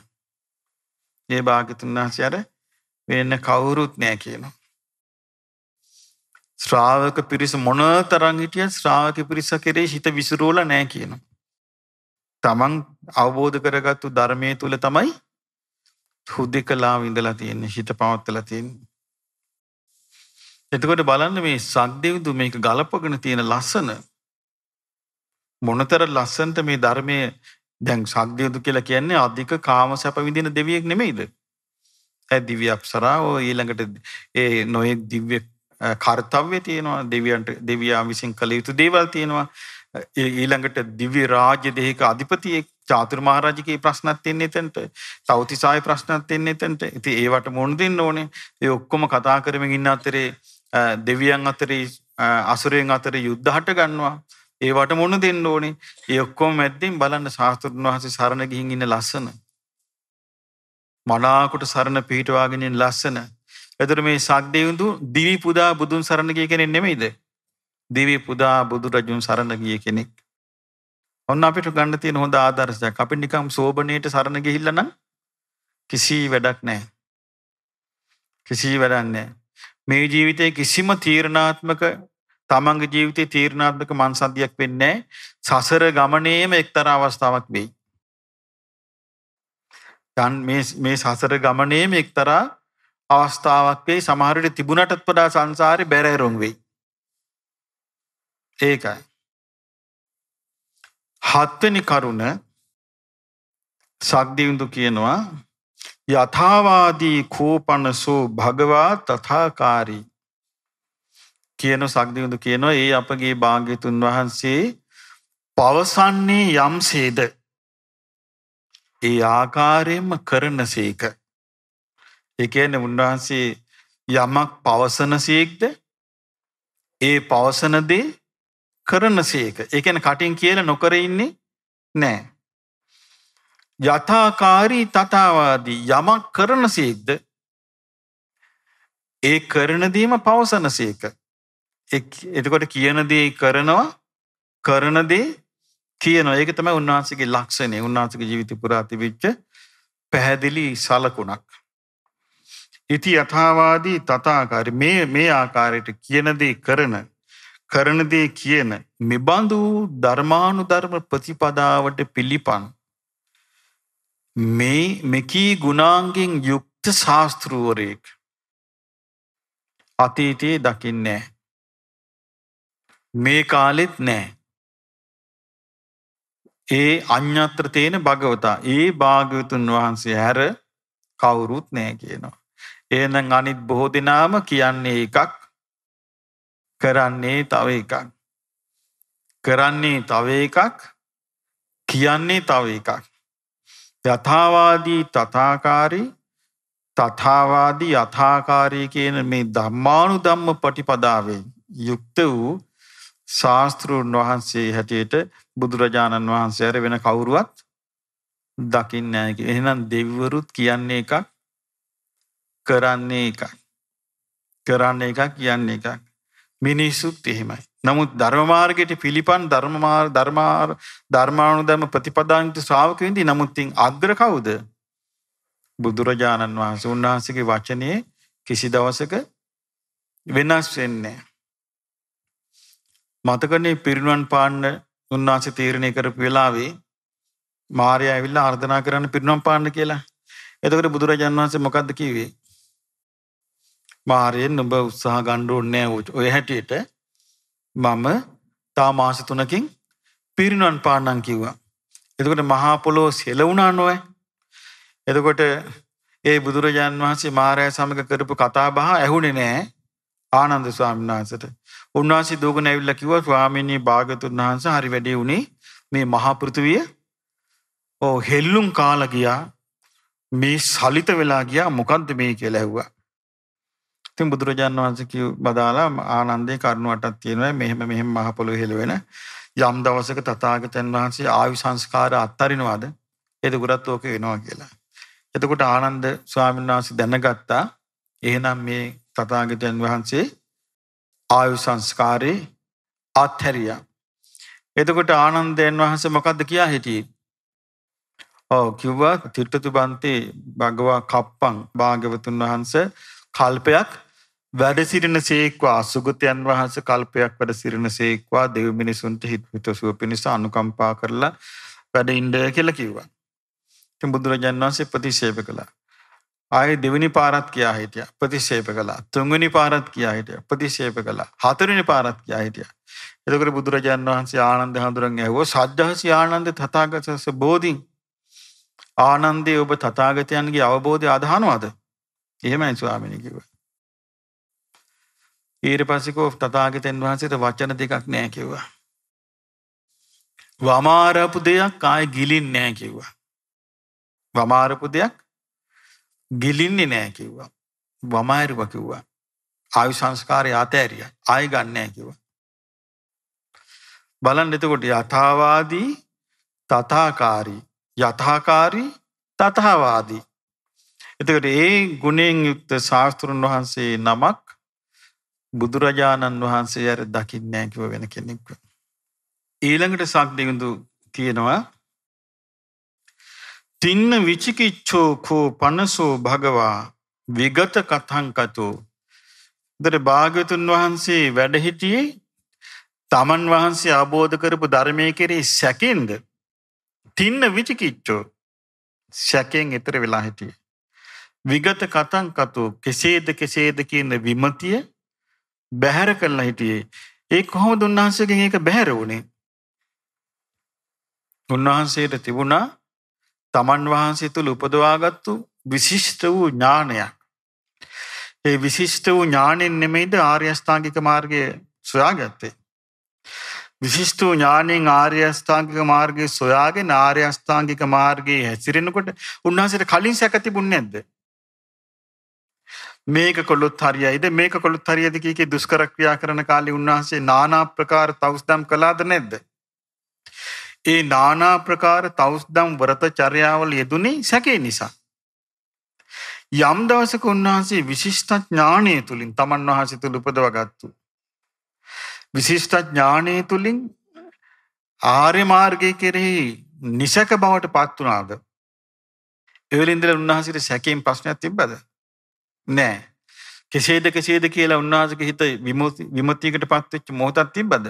ඒ භාග්‍යතුන් වහන්සේ අර වෙන කවුරුත් නෑ කියනවා. ශ්‍රාවක පිරිස මොන තරං හිටිය ශ්‍රාවක පිරිස කෙරේ හිත විසිරෝල නෑ කියන. තමන් අවබෝධ කරගත්තු ධර්මය තුළ තමයි හුද්දෙ කලා විඳලා තියෙන්නේ හිත පවත්තලා තියන්නේ. එතකොට බලන්න මේ සක්දෙවිදු මේක ගලපගෙන තියෙන ලස්සන මොනතර ලස්සන්ට මේ ධර්මය දැන් සක්දයුතු කියලා කියන්නේ අධික කාම සැප විඳින දෙවියෙක් නෙමෙයිද. ඇ දිව්‍ය අප්සරා ඊළඟට ඒ නොයෙක් දිව්‍ය කර්තව්‍ය තියෙනවා දෙවියන්ට දෙවියා විසින් කළ යුතු දේවල් තියෙනවා ඊළඟට දිව්‍ය රාජ්‍ය දෙහික අධිපතියෙක් චාතුර්මහරජකේ ප්‍රශ්නත් එන්නේ එතනට. තවතිසාය ප්‍රශ්නත් එන්නේ එතනට. ඉතින් ඒවට මුහුණ දෙන්න ඕනේ. ඒ ඔක්කොම කතා කරමින් ඉන්න අතරේ දෙවියන් අතරේ අසුරයන් අතරේ යුද්ධ හට ගන්නවා. ඒවට මුහුණ දෙන්න ඕනේ. ඒ ඔක්කොම මැද්දෙන් බලන්න ශාස්ත්‍රඥ වහන්සේ සරණ ගිහින් ඉන්න ලස්සන. මනාකොට සරණ පිටවාගෙන ඉන්න ලස්සන. එතකොට මේ සක්දේවඳු දිවි පුදා බුදුන් සරණ ගිය කෙනෙක් නෙමෙයිද? දිවි පුදා බුදුරජුන් සරණ ගිය කෙනෙක්. ඔන්න අපිට ගන්න තියෙන හොඳ ආදර්ශයක්. අපි නිකම් සෝබනේට සරණ ගිහිල්ලා නම් කිසි වැඩක් නැහැ. කිසි වැඩක් නැහැ. මේ ජීවිතේ කිසිම තීරණාත්මක තමන්ගේ ජීවිතේ තීරණාත්මක මන්සන්දියක් වෙන්නේ සසර ගමනේම එක්තරා අවස්ථාවක් වෙයි. දැන් මේ මේ සසර ගමනේම එක්තරා අවස්ථාවක් වෙයි සමහරට තිබුණටත් වඩා සංසාරය බැරෑරුම් වෙයි. ඒකයි. හත්වනි කරුණ සක්දිවිඳු කියනවා යථාවාදී කෝපනසෝ භගවා තථාකාරී කියන සක්දිවිඳු කියනවා ඒ අපගේ භාග්‍යතුන් වහන්සේ පවසන්නේ යම්සේද ඒ ආකාරයෙන්ම කරන සේක. එකන උන්වහන්සේ යමක් පවසන සේක්ද ඒ පවසනදේ කරන සේක එකන කටින් කියල නොකර ඉන්නේ නෑ. යථාකාරී තතාවාදී යමක් කරන සේක්ද ඒ කරනදීම පවසන සේක එතකොට කියනදේ කරනවා කරනදේ කියන ඒක තමයි උන්වහන්සගේ ලක්ෂණය උන්වහන්සක ජීවිත පුරාතිවිච්ච පැහැදිලි සලකුණක්. නිති යථාවාදී තතාකාරි මේ මේ ආකාරයට කියනදේ කරන කරනදේ කියන මෙබඳු ධර්මානු ධර්ම ප්‍රතිපදාවට පිළිපන් මේ මෙකී ගුණාන්ගෙන් යුක්ත ශාස්තෘුවරයෙක් අතීතයේ දකින්නෑ මේ කාලෙත් නෑ ඒ අඤ්‍යත්‍ර තේන භගවතා ඒ භාග්‍යවතුන් වහන්සේ හැර කවුරුත් නෑ කියනවා. එහෙනම් අනිත් බොහෝ දෙනාම කියන්නේ එකක් කරන්නේ තව එකක් කරන්නේ තව එකක් කියන්නේ තව එකක් යථාවාදී තථාකාරී තථාවාදී යථාකාරී කියන මේ ධම්මානුධම්ම ප්‍රතිපදාවේ යුක්ත වූ ශාස්ත්‍රූන් වහන්සේ හැටියට බුදුරජාණන් වහන්සේ වෙන කවුරුවත් දකින්නේ නැහැ. එහෙනම් දෙවිවරුත් කියන්නේ එකක් කරන්නේ එකක්. කරන්න එකක් කියන්න එකක්. මිනිස්සුත් එහෙමයි. නමුත් ධර්මමාර්ගයට පිළිපන් ධර්මමාර් ධර්මාර් ධර්මානුදම ප්‍රතිපදාන්ත ශ්‍රාවකයන්දී නමුත්තින් අග්‍ර කවුද? බුදුරජාණන් වහන්සේ උන්වහන්සේගේ වචනේ කිසි දවසක වෙනස් වෙන්නේ මතකනේ පිරිනුවන් පාන්න උන්වහන්සේ තීරණය කරපු වෙලාවේ මාර්යා ඇවිල්ලා ආර්දනා කරන්න පිරිනුවන් පාන්න කියලා. එතකොට බුදුරජාණන් වහන්සේ මොකද්ද කිව්වේ? මාරයෙන් උඹ උත්සාහ ගණ්ඩ ඕන්නෑ ඔය හැටියට මම තා මාසතුනකින් පිරිනුවන් පාන්නන් කිව්වා. එතකොට මහාපොලෝ සෙලවුනා නොවයි. එතකොට ඒ බුදුරජාන් වහන්සේ මාරය සමඟ කරපු කතා බහ ඇහුණේ නෑ ආනන්ද ස්වාමිනාසට. උන්වහන්සේ දෝගන ඇවිල්ල කිව ස්වාමිණී භාගතුන් වහන්ස හරි වැඩේ වුණේ මේ මහාපෘතිවිය ඕ හෙල්ලුම් කාලගියා මේ සලිත වෙලා ගියා මොකන්ද මේ කියලා ඇහුවා. ඉතින් බුදුරජාන් වහන්සේ කිව් බදාලා ආනන්දේ කරුණාටක් තියෙනවා මෙහෙම මෙහෙම මහ පොළොව හෙලවෙන යම් දවසක තථාගතයන් වහන්සේ ආයු සංස්කාර අත්තරිනවාද එදගුරත් ඕක වෙනවා කියලා. එතකොට ආනන්ද ස්වාමීන් වහන්සේ දැනගත්තා එහෙනම් මේ තථාගතයන් වහන්සේ ආයු සංස්කාරේ අත්හැරියා. එතකොට ආනන්දයන් වහන්සේ මොකද්ද කියා හිටියේ? ඔව් කිව්වා තිට්ඨතුබන්තේ භගවා කප්පං භාග්‍යවතුන් වහන්සේ කල්පයක් වැඩසිරෙන සේක්වා අසුගතයන් වහන්ස කල්පයක් වැඩ සිරෙන සේක්වා දෙව් මිනිසුන්ට හිත්විතසුව පිණිස අනුකම්පා කරලා වැඩ ඉන්ඩ කියල කිව්වා. ති බුදුරජන් වහන්සේ ප්‍රතිශේප කළා. ආය දෙවනි පාරත් කියා හිටිය ප්‍රතිශේප කලා තුංගනි පාරත් කියා හිටිය ප්‍රතිශේප කලා හතුරනි පාරත් කියා හිටිය. එතකට බුදුරජාණන් වහන්සේ ආනන්ද හඳුරන් ඇහෝ සද්ධහසි ආනන්ද තතාගතස බෝධීන් ආනන්දේ ඔබ තතාගතයන්ගේ අවබෝධය අදහනවාද. එහෙමයි ස්වාමිනිකිව. ඊට පස්සිකෝ තතාගතන් වහන්සේට වචන දෙකක් නෑ කිව්වා. වමාරපු දෙයක් ආය ගිලින් නෑ කිව්වා. වමාරපු දෙයක් ගිලින්නේ නෑ කිව්වා. වමායරුව කිව්වා. ආයු සංස්කාරය අතෑරිය ආය ගන්නෑ කිව්වා. බලන් එතකොට යථාවාදී තතාකාරී යථාකාරී තතහවාදී. එතකට ඒ ගුණෙන් යුක්ත ශාස්තෘන් වහන්සේ නමක් බුදුරජාණන් වහන්සේ අර දකින්නෑ කිව වෙන කෙනෙක්ව. ඊළඟට සක් දෙවිඳු තියෙනවා තින්න විචිකිච්චෝකෝ පණසෝ භගවා විගත කතංකතු දර භාගතුන් වහන්සේ වැඩහිටියේ තමන් වහන්සේ අබෝධ කරපු ධර්මය කෙරේ සැකෙන්ද තින්න විචිකිච්චෝ සැකෙන් එතර වෙලා හිටිය. විගත කතංකතු කෙසේද කෙසේද කියන්න විමතිය බැහැර කරලා හිටියේ. ඒ කොහොමද උන්වහන්සේගෙන් ඒක බැහැර වුණේ? උන්වහන්සේට තිබුණා තමන් වහන්සේ තුළ උපදවාගත්තු විශිෂ්ට වූ ඥානයක්. ඒ විශිෂ්ට වූ ඥානෙන් නෙමෙයිද ආර්යස්ථාංගික මාර්ගය සොයාගත්තේ. විශිෂ්ට වූ ඥානයෙන් ආර්යස්ථාංගික මාර්ගය සොයාගෙන ආර්යස්ථාංගික මාර්ගයේ හැසිරෙනකොට උන්වහන්සේට කලින් සැක තිබුණේ නැද්ද? මේක කොළොත් හරියයිද මේක කොළොත් හරියදකගේ දුස්කරක්‍රියා කරන කාලි උන්වහන්සේ නානා ප්‍රකාර තවස්දම් කලාද නැද්ද. ඒ නානා ප්‍රකාර තවස්දම් වරත චර්යාවල යෙදුනේ සැකේ නිසා. යම් දවසක උන්වහන්සේ විශිෂ්ට ඥානය තුළින් තමන් වහස තුළ උපදව ගත්තු. විශිෂ්ට ඥානය තුළින් ආර්ය මාර්ගය කෙරෙහි නිසක බවට පත්වනාද. එවලින්දල උන්වහසිට සැකීම් ප්‍රශ්නයක් තිබ්බද. නෑ. කෙසේද කෙසේද කියලා උන්වහන්සේගේ හිත විමුති විමුතියකට පත්වෙච්ච මොහොතක් තිබ්බද?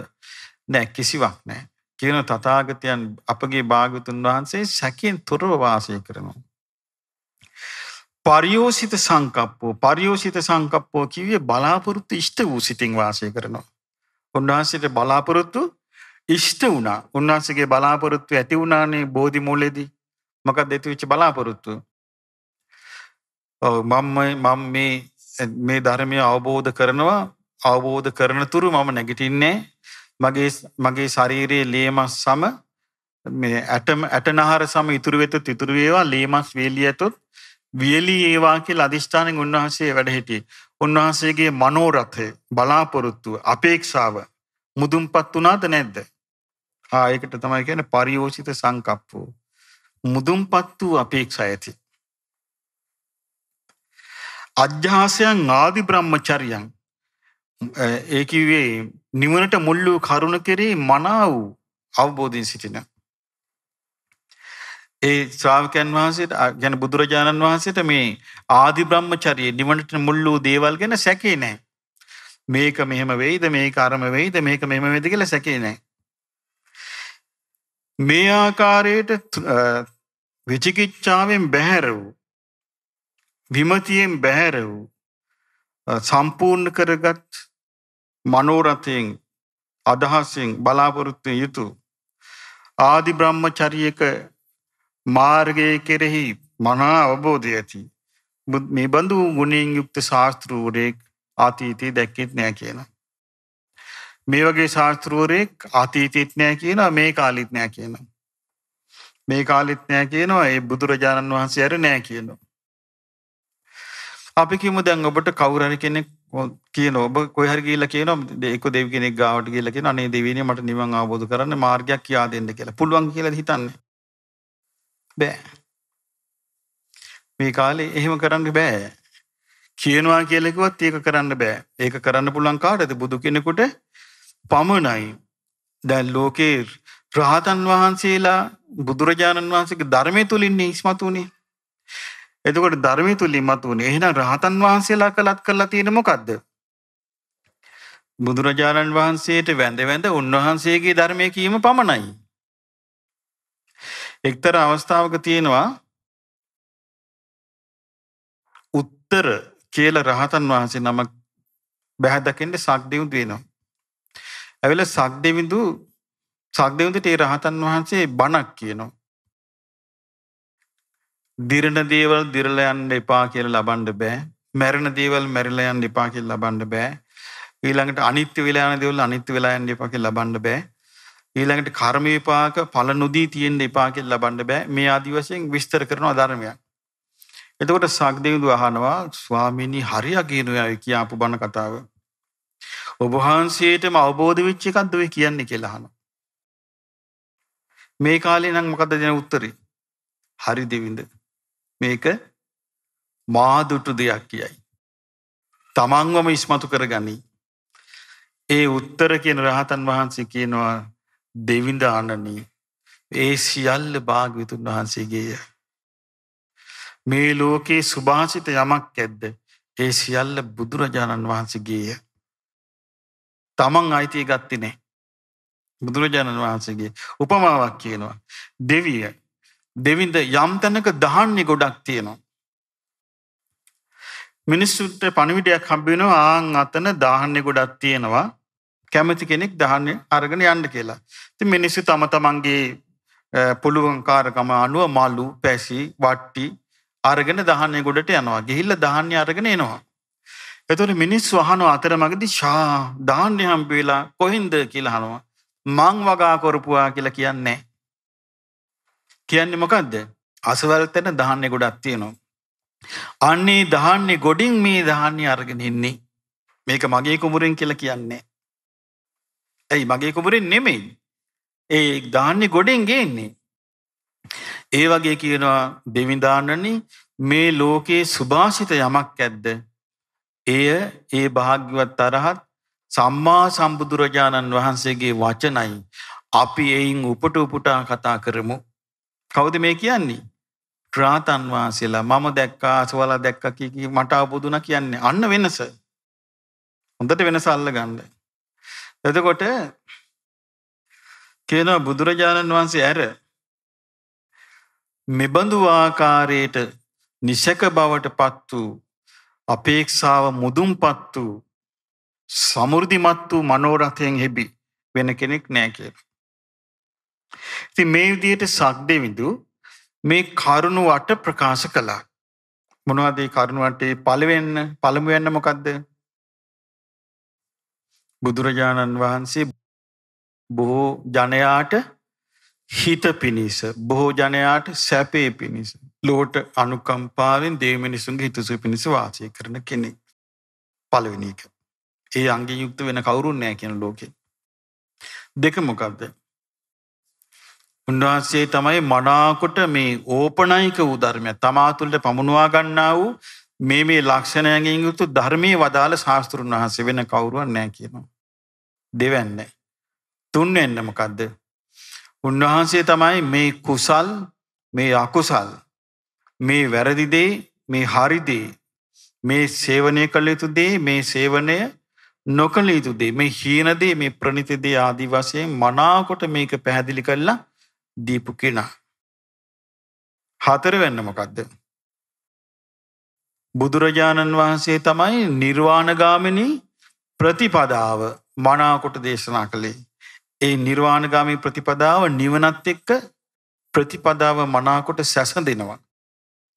නෑ කිසිවක් නෑ. කියන තථාගතයන් අපගේ භාග්‍යතුන් වහන්සේ සැකයෙන් තොරව වාසය කරනවා. පරියෝසිත සංකප්පෝ පරියෝසිත සංකප්පෝ කිව්වේ බලාපොරොත්තු ඉෂ්ට වූ සිතින් වාසය කරනවා. උන්වහන්සේට බලාපොරොත්තු ඉෂ්ට වුණා. උන්වහන්සේගේ බලාපොරොත්තු ඇති වුණානේ බෝධි මූලයේදී. මොකක්ද ඇතිවෙච්ච බලාපොරොත්තු? මම මම මේ මේ ධර්මය අවබෝධ කරනවා අවබෝධ කරන තුරු මම නැගිටින්නේ මගේ මගේ ශරීරයේ ලේමස් සම මේ ඇටම ඇටනහර සම ඉතුරු වෙතත් ඉතුරු වේවා ලේමස් වේලිය ඇතොත් වියලි ඒවා කියලා අදිෂ්ඨානෙන් උන්වහන්සේ වැඩ හිටියේ. උන්වහන්සේගේ මනෝරථය, බලාපොරොත්තුව, අපේක්ෂාව මුදුන්පත් වුණාද නැද්ද? ආ ඒකට තමයි කියන්නේ පරියෝෂිත සංකප්පෝ. මුදුන්පත් වූ අපේක්ෂා ඇති. අජ්‍යාසයන් ආදි බ්‍රහ්මචර්යයන් ඒ කිව්වේ නිවනට මුල් වූ කරුණ කෙරේ මනා වූ අවබෝධයෙන් සිටින. ඒ ශ්‍රාවකයන් වහන්සේට ගැන බුදුරජාණන් වහන්සේට මේ ආදි බ්‍රහ්මචර්යයේ නිවනට මුල් වූ දේවල් ගැන සැකේ නැහැ. මේක මෙහෙම වෙයිද මේක අරම වෙයිද මේක මෙහෙම වෙයිද කියලා සැකේ නැහැ. මේ ආකාරයට විචිකිච්ඡාවෙන් බැහැර වූ විමතියෙන් බැහැර වූ සම්පූර්ණ කරගත් මනෝරතයෙන් අදහසින් බලාපොරොත්තු යුතු ආදි බ්‍රහ්මචරියක මාර්ගයේ කෙරෙහි මනා අවබෝධය ඇති මේ බඳු ගුණින් යුක්ත ශාස්තෘූරයෙක් ආතීතය දැක්කෙත් නෑ කියන. මේ වගේ ශාස්තෘූරයෙක් අතීතීත් නෑ කියන මේ කාලිත් නෑ කියන. මේ කාලිත් නෑ කියනවා ඒ බුදුරජාණන් වහන්සේ ඇර නෑ කියනවා. අපි කිමු දැන් ඔබට කවුරු හරි කෙනෙක් කියන ඔබ කොහේ හරි ගිහිල්ලා කියනවා ඒක දෙවි කෙනෙක් ගාවට ගිහිල්ලා කියන අනේ දෙවියනේ මට නිවන් අවබෝධ කරන්න මාර්ගයක් කියා දෙන්න කියලා. පුළුවන් කියලාද හිතන්නේ? බෑ. මේ කාලේ එහෙම කරන්න බෑ. කියනවා කියලා කිව්වත් ඒක කරන්න බෑ. ඒක කරන්න පුළුවන් කාටද? බුදු කෙනෙකුට පමණයි. දැන් ලෝකේ රහතන් වහන්සේලා බුදුරජාණන් වහන්සේගේ ධර්මය තුලින් ඉස්මතු වුණේ. එතකොට ධර්මය තුලින් මතුවනේ එහෙනම් රහතන් වහන්සේලා කළත් කරලා තියෙන මොකද්ද? බුදුරජාණන් වහන්සේට වැඳ වැඳ උන්වහන්සේගේ ධර්මය කීම පමණයි. එක්තර අවස්ථාවක තියෙනවා උත්තර කියලා රහතන් වහන්සේ නමක් බැහැදකින්න සක්දෙවිඳු වෙනවා. ඇවිල්ලා සක්දෙවිඳු සක්දෙවිඳුට ඒ රහතන් වහන්සේ බණක් කියනවා. දිරණ දේවල් දිරලා යන්න එපා කියලා ලබන්න බෑ. මැරෙන දේවල් මැරිලා යන්න එපා කියලා ලබන්න බෑ. ඊළඟට අනිත්‍ය වෙලා යන දේවල් අනිත්‍ය වෙලා යන්න එපා කියලා ලබන්න බෑ. ඊළඟට කර්ම විපාක ඵල නොදී තියෙන්න එපා කියලා ලබන්න බෑ. මේ ආදි වශයෙන් විස්තර කරනවා ධර්මයක්. එතකොට සක්දේවිඳු අහනවා ස්වාමීනි හරිය කියනවා කියාපු බණ කතාව. ඔබ වහන්සේටම අවබෝධ වෙච්ච එකක්ද ඔය කියන්නේ කියලා අහනවා. මේ කාලේ නම් මොකද්ද දෙන උත්තරේ? හරි දෙවිඳ මේක මාදුටු දෙයක් කියයි. තමන්වම ඉස්මතු කරගනී. ඒ උත්තර කියන රහතන් වහන්සේ කියනවා දෙවිඳ අනනී ඒ සියල්ල භාගවිතුන් වහන්සේගේය. මේ ලෝකයේ සුභාසිත යමක් ඇද්ද ඒ සියල්ල බුදුරජාණන් වහන්සේගේය. තමන් අයිතිය ගත්තිනේ. බුදුරජාණන් වහන්සේගේ උපමාවක් කියනවා. දෙවිය දෙවිඳ යම් තැනක දහන්නේ ගොඩක් තියෙනවා. මිනිස්සුන්ට පණිවිඩයක් හම්බිනවා ආන් අතන දාහන්නේ ගොඩක් තියෙනවා කැමති කෙනෙක් දහන්නේ අරගෙන යන්න කියලා. ඉතින් මිනිස්සු තම තමන්ගේ පුළුවන්කාරකම අනුව මලු, පැසි, වට්ටි අරගෙන දහන්නේ ගොඩට යනවා. ගිහිල්ලා දහන්නේ අරගෙන එනවා. එතකොට මිනිස්සු අහනවා අතරමඟදී ෂා දහන්නේ හම්බ වෙලා කොහෙන්ද කියලා අහනවා. මං වගා කරපුවා කියලා කියන්නේ නැහැ. කියන්නේ මොකක්ද? අසවල් තැන දහන්නේ ගොඩක් තියෙනවා. අන්නේ දහන්නේ ගොඩින් මේ දහන්නේ අරගෙන ඉන්නේ. මේක මගේ කුඹුරෙන් කියලා කියන්නේ. ඇයි මගේ කුඹුරෙන් නෙමෙයි. ඒ දහන්නේ ගොඩෙන් ගේන්නේ. ඒ වගේ කියනවා දෙවිඳාන්නනි මේ ලෝකේ සුභාසිත යමක් ඇද්ද? එය ඒ භාග්‍යවත් තරහත් සම්මා සම්බුදුරජාණන් වහන්සේගේ වචනයි අපි එයින් උපට උපුටා කතා කරමු කවුද මේ කියන්නේ? ක්‍රාතන් වහන්සේලා මම දැක්කා අසවලා දැක්කා කී කී මට අවබෝධුණා කියන්නේ අන්න වෙනස. හොඳට වෙනස අල්ලගන්න. එතකොට කියනවා බුදුරජාණන් වහන්සේ ඇර මෙබඳු ආකාරයට නිසක බවට පත් වූ අපේක්ෂාව මුදුන්පත් වූ සමෘද්ධිමත් වූ මනෝරථයෙන් හෙබි වෙන කෙනෙක් නෑ කියලා. ඉතින් මේ විදිහට සක්දෙවිඳු මේ කරුණු වට ප්‍රකාශ කළා. මොනවද මේ කරුණු වටේ පළවෙන්න පළමු වෙන්න මොකද්ද? බුදුරජාණන් වහන්සේ බොහෝ ජනයාට හිත පිණිස බොහෝ ජනයාට සැපේ පිණිස ලෝට අනුකම්පාවෙන් දේව මිනිසුන්ගේ හිතසුව පිණිස වාසය කරන කෙනෙක් පළවෙනි එක. ඒ අංගින් යුක්ත වෙන කවුරුන් නැහැ කියන ලෝකේ. දෙක මොකද්ද? උන්වහන්සේ තමයි මනාකොට මේ ඕපනයික වූ ධර්මය තමාතුල්ට පමුණවා ගන්නා වූ මේ මේ ලක්ෂණයගෙන් යුතු ධර්මී වදාළ ශාස්තෘන් වහන්සේ වෙන කවුරුවන් නෑ කියනවා. දෙවැන්නේ. තුන් එන්නමකක්ද. උන්වහන්සේ තමයි මේ කුසල් මේ අකුසල් මේ වැරදිදේ මේ හරිදේ මේ සේවනය කළ යුතු දේ මේ සේවනය නොකළ යුතු දේ මේ හීනදේ මේ ප්‍රනිතිදේ ආදී වශයෙන් මනාකොට මේක පැහැදිලි කල්ලා දීපු කෙනා. හතරවෙන්න මොකක්ද. බුදුරජාණන් වහන්සේ තමයි නිර්වාණගාමිනී ප්‍රතිපදාව මනාකොට දේශනා කළේ. ඒ නිර්වාණගාමී ප්‍රතිපදාව නිවනත් එක්ක ප්‍රතිපදාව මනාකොට සැස දෙනවා.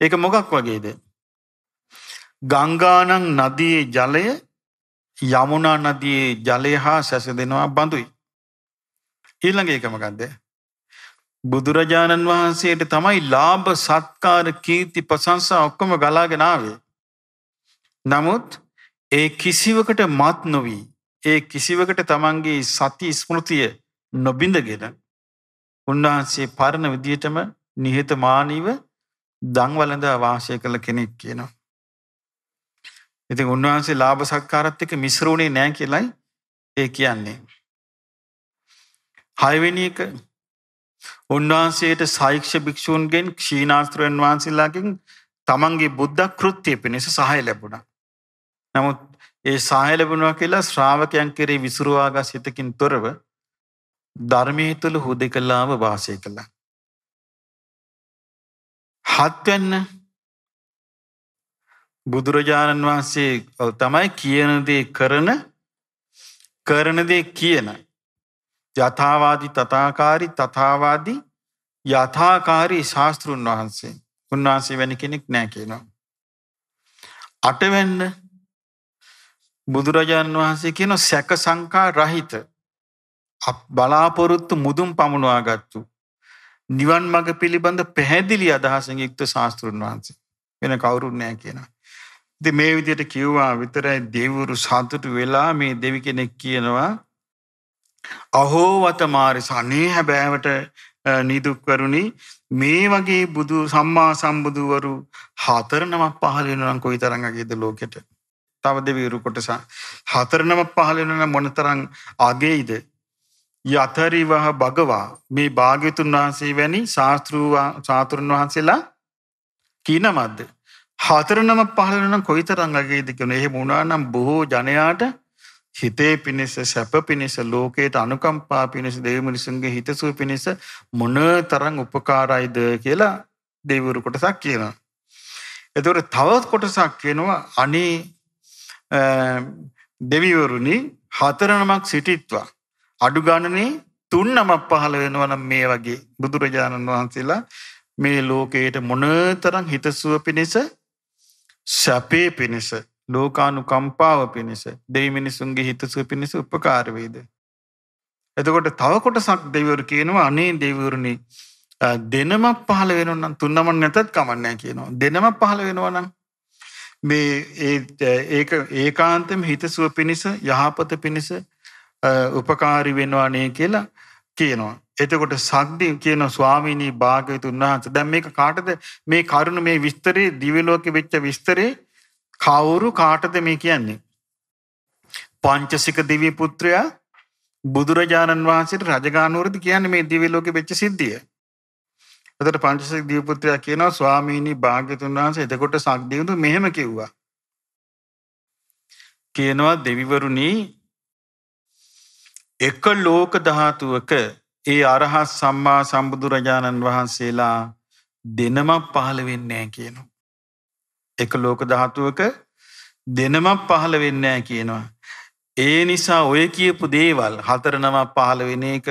ඒක මොකක් වගේද. ගංගානං නදයේ ජලය යමුණා නදයේ ජලය හා සැස දෙනවා බඳුයි. ඊළඟ එකමකක්දේ බුදුරජාණන් වහන්සේට තමයි ලාභ සත්කාර කීර්ති ප්‍රශංසා ඔක්කොම ගලාගෙන ආවේ. නමුත් ඒ කිසිවකට මත් නොවී ඒ කිසිවකට තමන්ගේ සති ස්මෘතිය නොබිඳගෙන උන්වහන්සේ පරණ විදියටම නිහතමානීව දංවලඳා වාසය කළ කෙනෙක් කියනවා. ඉතින් උන්වහන්සේ ලාභ සත්කාරත් එක්ක මිශ්‍ර වුණේ නැහැ කියලයි ඒ කියන්නේ. හයවෙනි එක උන්වහන්සේට සෛක්ෂ භික්‍ෂූන්ගෙන් ක්ෂීනාස්ත්‍රයන් වහන්සේලාකින් තමන්ගේ බුද්ධ කෘත්තිය පිණිස සහය ලැබුණ. නමුත් ඒ සහය ලැබුණවා කියලා ශ්‍රාවකයන් කෙරේ විසුරුවාගා සිතකින් තොරව ධර්මය තුළ හුදෙ කල්ලාව වාසය කළා. හත්වන්න බුදුරජාණන් වහන්සේ තමයි කියනදේ කරන කරනදේ කියන යථාවාදී තතාකාරි තථාවාදී යථාකාරී ශාස්තෘන් වහන්සේ උන්වහන්සේ වැනි කෙනෙක් නෑ කියනවා. අටවෙන්න බුදුරජාණන් වහන්සේ කියන සැක සංකා රහිත බලාපොරොත්තු මුදුම් පමුණවා ගත්තු. නිවන් මඟ පිළිබඳ පැහැදිලි අදහසෙන් යුක්ත ශාස්තෘන් වහන්සේ වෙන කවුරුන් නෑ කියනවා. ඉතින් මේ විදිහට කිව්වා විතරයි දෙවිවරු සතුටු වෙලා මේ දෙවි කෙනෙක් කියනවා අහෝවත මාරිස අනේ හැබෑවට නිදුක්වරුණි මේ වගේ බුදු සම්මා සම්බුදුවරු හතරනමක් පහලෙනනම් කොයි තරඟගේද ලෝකෙට තව දෙවිරු කොටස හතරනමක් පහලෙනන මොනතරං අගේයිද යතරිවහ භගවා මේ භාග්‍යතුන් වහන්සේ වැනි ශාස්තෘවා සාතුරන් වහන්සේලා කියනමද්ද හතරනම පහලනම් කොයි තරංගගේද කියන එහෙම වුණා නම් බොහෝ ජනයාට හිතේ පිණිස සැප පිණිස ලෝකයට අනුකම්පා පිණිස දෙව් මිනිසුන්ගේ හිතසුව පිණිස මොන තරම් උපකාරයිද කියලා දෙවිවරු කොටසක් කියනවා. එතකොට තවත් කොටසක් කියනවා අනේ දෙවිවරුනි හතරනමක් සිටිත්වා අඩු ගණනේ තුන් නමක් පහළ වෙනවා නම් මේ වගේ බුදුරජාණන් වහන්සේලා මේ ලෝකයට මොනතරම් හිතසුව පිණිස සැපේ පිණිස ලෝකානු කම්පාව පිණිස දෙයි මිනිසුන්ගේ හිතසු පිණිස උපකාරවේද. එතකොට තවකොට සක් දෙවරු කියනවා අනේ දෙවරුණි දෙනම පහල වෙනන්නම් තුන්නමන් නැතත් කමන්නෑ කියනවා. දෙනම පහල වෙනවනම් මේ ඒ ඒකාන්තම හිතසුව පිණිස යහපත පිණිස උපකාරි වෙනවා නේ කියලා කියනවා. එතකොට සක්දි කියන ස්වාමීනී භාගයතුන් වහන්ස දැම් මේ කාටද මේ කරුණු මේ විස්තරේ දිවලෝක වෙච්ච විස්තරේ කවුරු කාටද මේ කියන්නේ. පංචසික දිවී පුත්‍රයා බුදුරජාණන් වහන්සේට රජගානුවරද කියන්නේ මේ දිවී ලෝකෙ වෙච්ච සිද්ධිය. එතකොට පංචසික දිවී පුත්‍රයා කියනවා ස්වාමීනි භාග්‍යතුන් වහන්සේ එතකොට සක්දීවුදු මෙහෙම කිව්වා. කියනවා දෙවිවරුනි එක ලෝක ධාතුවක ඒ අරහත් සම්මා සම්බුදුරජාණන් වහන්සේලා දෙනමක් පහළ වෙන්නේ නැහැ කියනවා. එක ලෝක ධාතුවක දෙනමක් පහළ වෙන්නෑ කියනවා. ඒ නිසා ඔය කියපු දේවල් හතරනමක් පහළ වෙන එක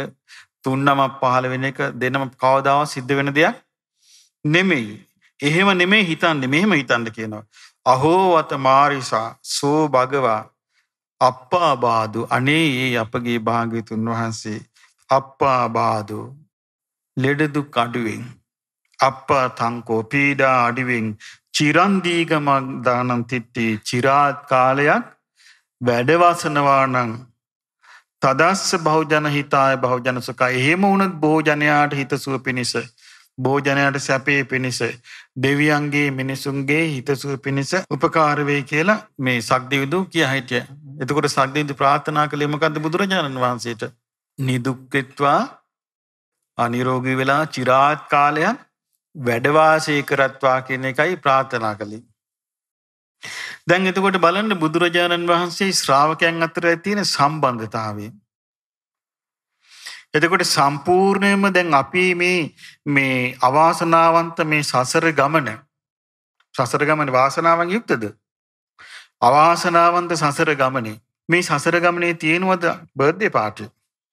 තුන්නමක් පහළ වෙන එක දෙනම කවදාව සිද්ධ වෙන දෙයක් නෙමෙයි. එහෙම නෙමේ හිතන්න මෙහෙම හිතන්න කියනවා. අහෝවත මාරිසා සෝ භගවා අප්පා බාදු අනේ ඒ අපගේ භාගිතුන් වහන්සේ අප්පා බාදු ලෙඩදු කඩුවෙන් අප්පා තංකෝ පීඩා අඩිවෙන් චිරන්දීගමක් දානන් තිත්තේ චිරාත් කාලයක් වැඩවසනවානං තදස්ස බෞජන හිතාය බෞජන සුකා එහෙම වුණත් බෝජනයාට හිතසුව පිණිස බෝජනයට සැපේ පිණිස දෙවියන්ගේ මිනිසුන්ගේ හිතසුව පිණිස උපකාරවේ කියලා මේ සක්දිවිදු කිය හිටිය එතකොට සක්දිවිදු ප්‍රාථනා කළේමකද බුදුරජාණන් වහන්සේට නිදුක්කෙත්වා අනිරෝගී වෙලා චිරාත් කාලයක් වැඩවාසය කරත්වා කියන එකයි ප්‍රාථනා කළින්. දැන් එතකොට බලන්න බුදුරජාණන් වහන්සේ ශ්‍රාවකයන් අතර තියෙන සම්බන්ධතාවය. එතකොට සම්පූර්ණයම දැන් අපි මේ මේ අවාසනාවන්ත මේ සසර ගමන සසර ගමන වාසනාවන් යුක්තද අවාසනාවන්ත සසර ගමනේ මේ සසර ගමනේ තියෙනවද බර්ධය පාට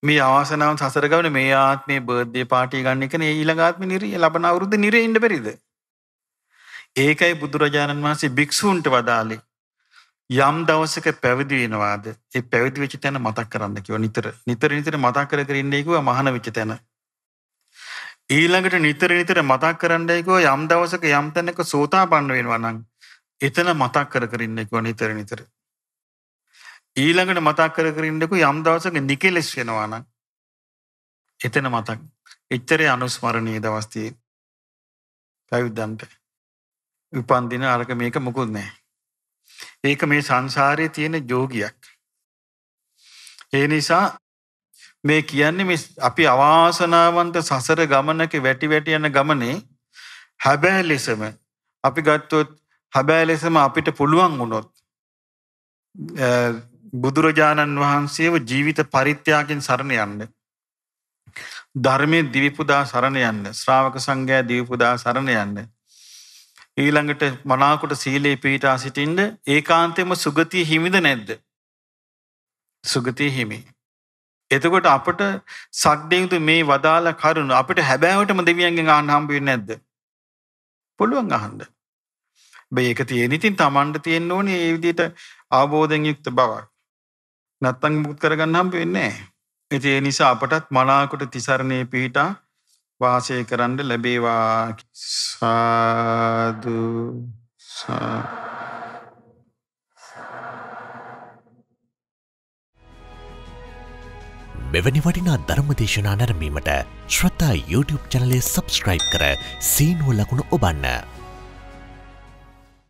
මේ ආසනාව සසර ගමන මේ ආත්මේ බර්ත්ඩේ පාටි ගන්න එකනේ ඊළඟ ආත්මේ නිරේ ලබන අවුරුද්ද නිරේ ඉන්න බැරිද? ඒකයි බුදුරජාණන් වහන්සේ භික්ෂූන්ට වදාළේ. යම් දවසක පැවිදි වෙනවාද ඒ පැවිදි වෙච්ච තැන මතක් කරන්න කිව්වා නිතර. නිතර නිතර මතක් කර කර ඉන්නයි කිව්වා මහාන වෙච්ච තැන. ඊළඟට නිතර නිතර මතක් කරන්නයි කිව්වා යම් දවසක යම් තැනක සෝතාපන්න වෙනවා නම් එතන මතක් කර කර ඉන්න කිව්වා නිතර නිතර. ඊළඟට මතක් කර කරින්ඩකු යම් දවසක නිකෙලෙස් වෙනවාන එතන මතක් එච්චරේ අනුස්මරණය දවස්තිය පැවිද්ධන්ට උපන්දින අරක මේක මුකුත් නෑ. ඒක මේ සංසාරය තියෙන ජෝගියක්. ඒ නිසා මේ කියන්නේ අපි අවාසනාවන්ත සසර ගමනක වැටි වැටි යන ගමනේ හැබෑ ලෙසම අපි ගත්තොත් හැබෑ ලෙසම අපිට පුළුවන් වුණොත් බුදුරජාණන් වහන්සේව ජීවිත පරිත්‍යාගෙන් සරණ යන්න. ධර්මය දිවිපුදා සරණ යන්න ශ්‍රාවක සංඝයා දිවිපුදා සරණ යන්න. ඊළඟට මනාකොට සීලේ පිහිටා සිටින්ද ඒකාන්තෙම සුගතිය හිමිද නැද්ද. සුගතිය හිමි. එතකොට අපට සක්්ඩයුතු මේ වදාල කරුණු අපට හැබෑවටම දෙවියන්ගේ ආන් හම්බුවෙන් නැද්ද. පුළුවන් අහන්ද. බඒක තියෙනඉතින් තමන්ට තියෙන්න්න ඕනේ ඒවිදිට අවබෝධෙන් යුක්ත බවක්. නැත්තං මුත් කරගන්න හම්බ වෙන්නේ නැහැ. ඒ නිසා අපටත් මනාකොට තිසරණේ පිහිටා වාසය කරන්න ලැබේවා සාදු සා මෙවැනි වටිනා ධර්මදේශනා නැරමීමට ශ්‍රතා YouTube චනලය සබස්ක්‍රයිබ් කර සීනුව ලකුණු ඔබන්න.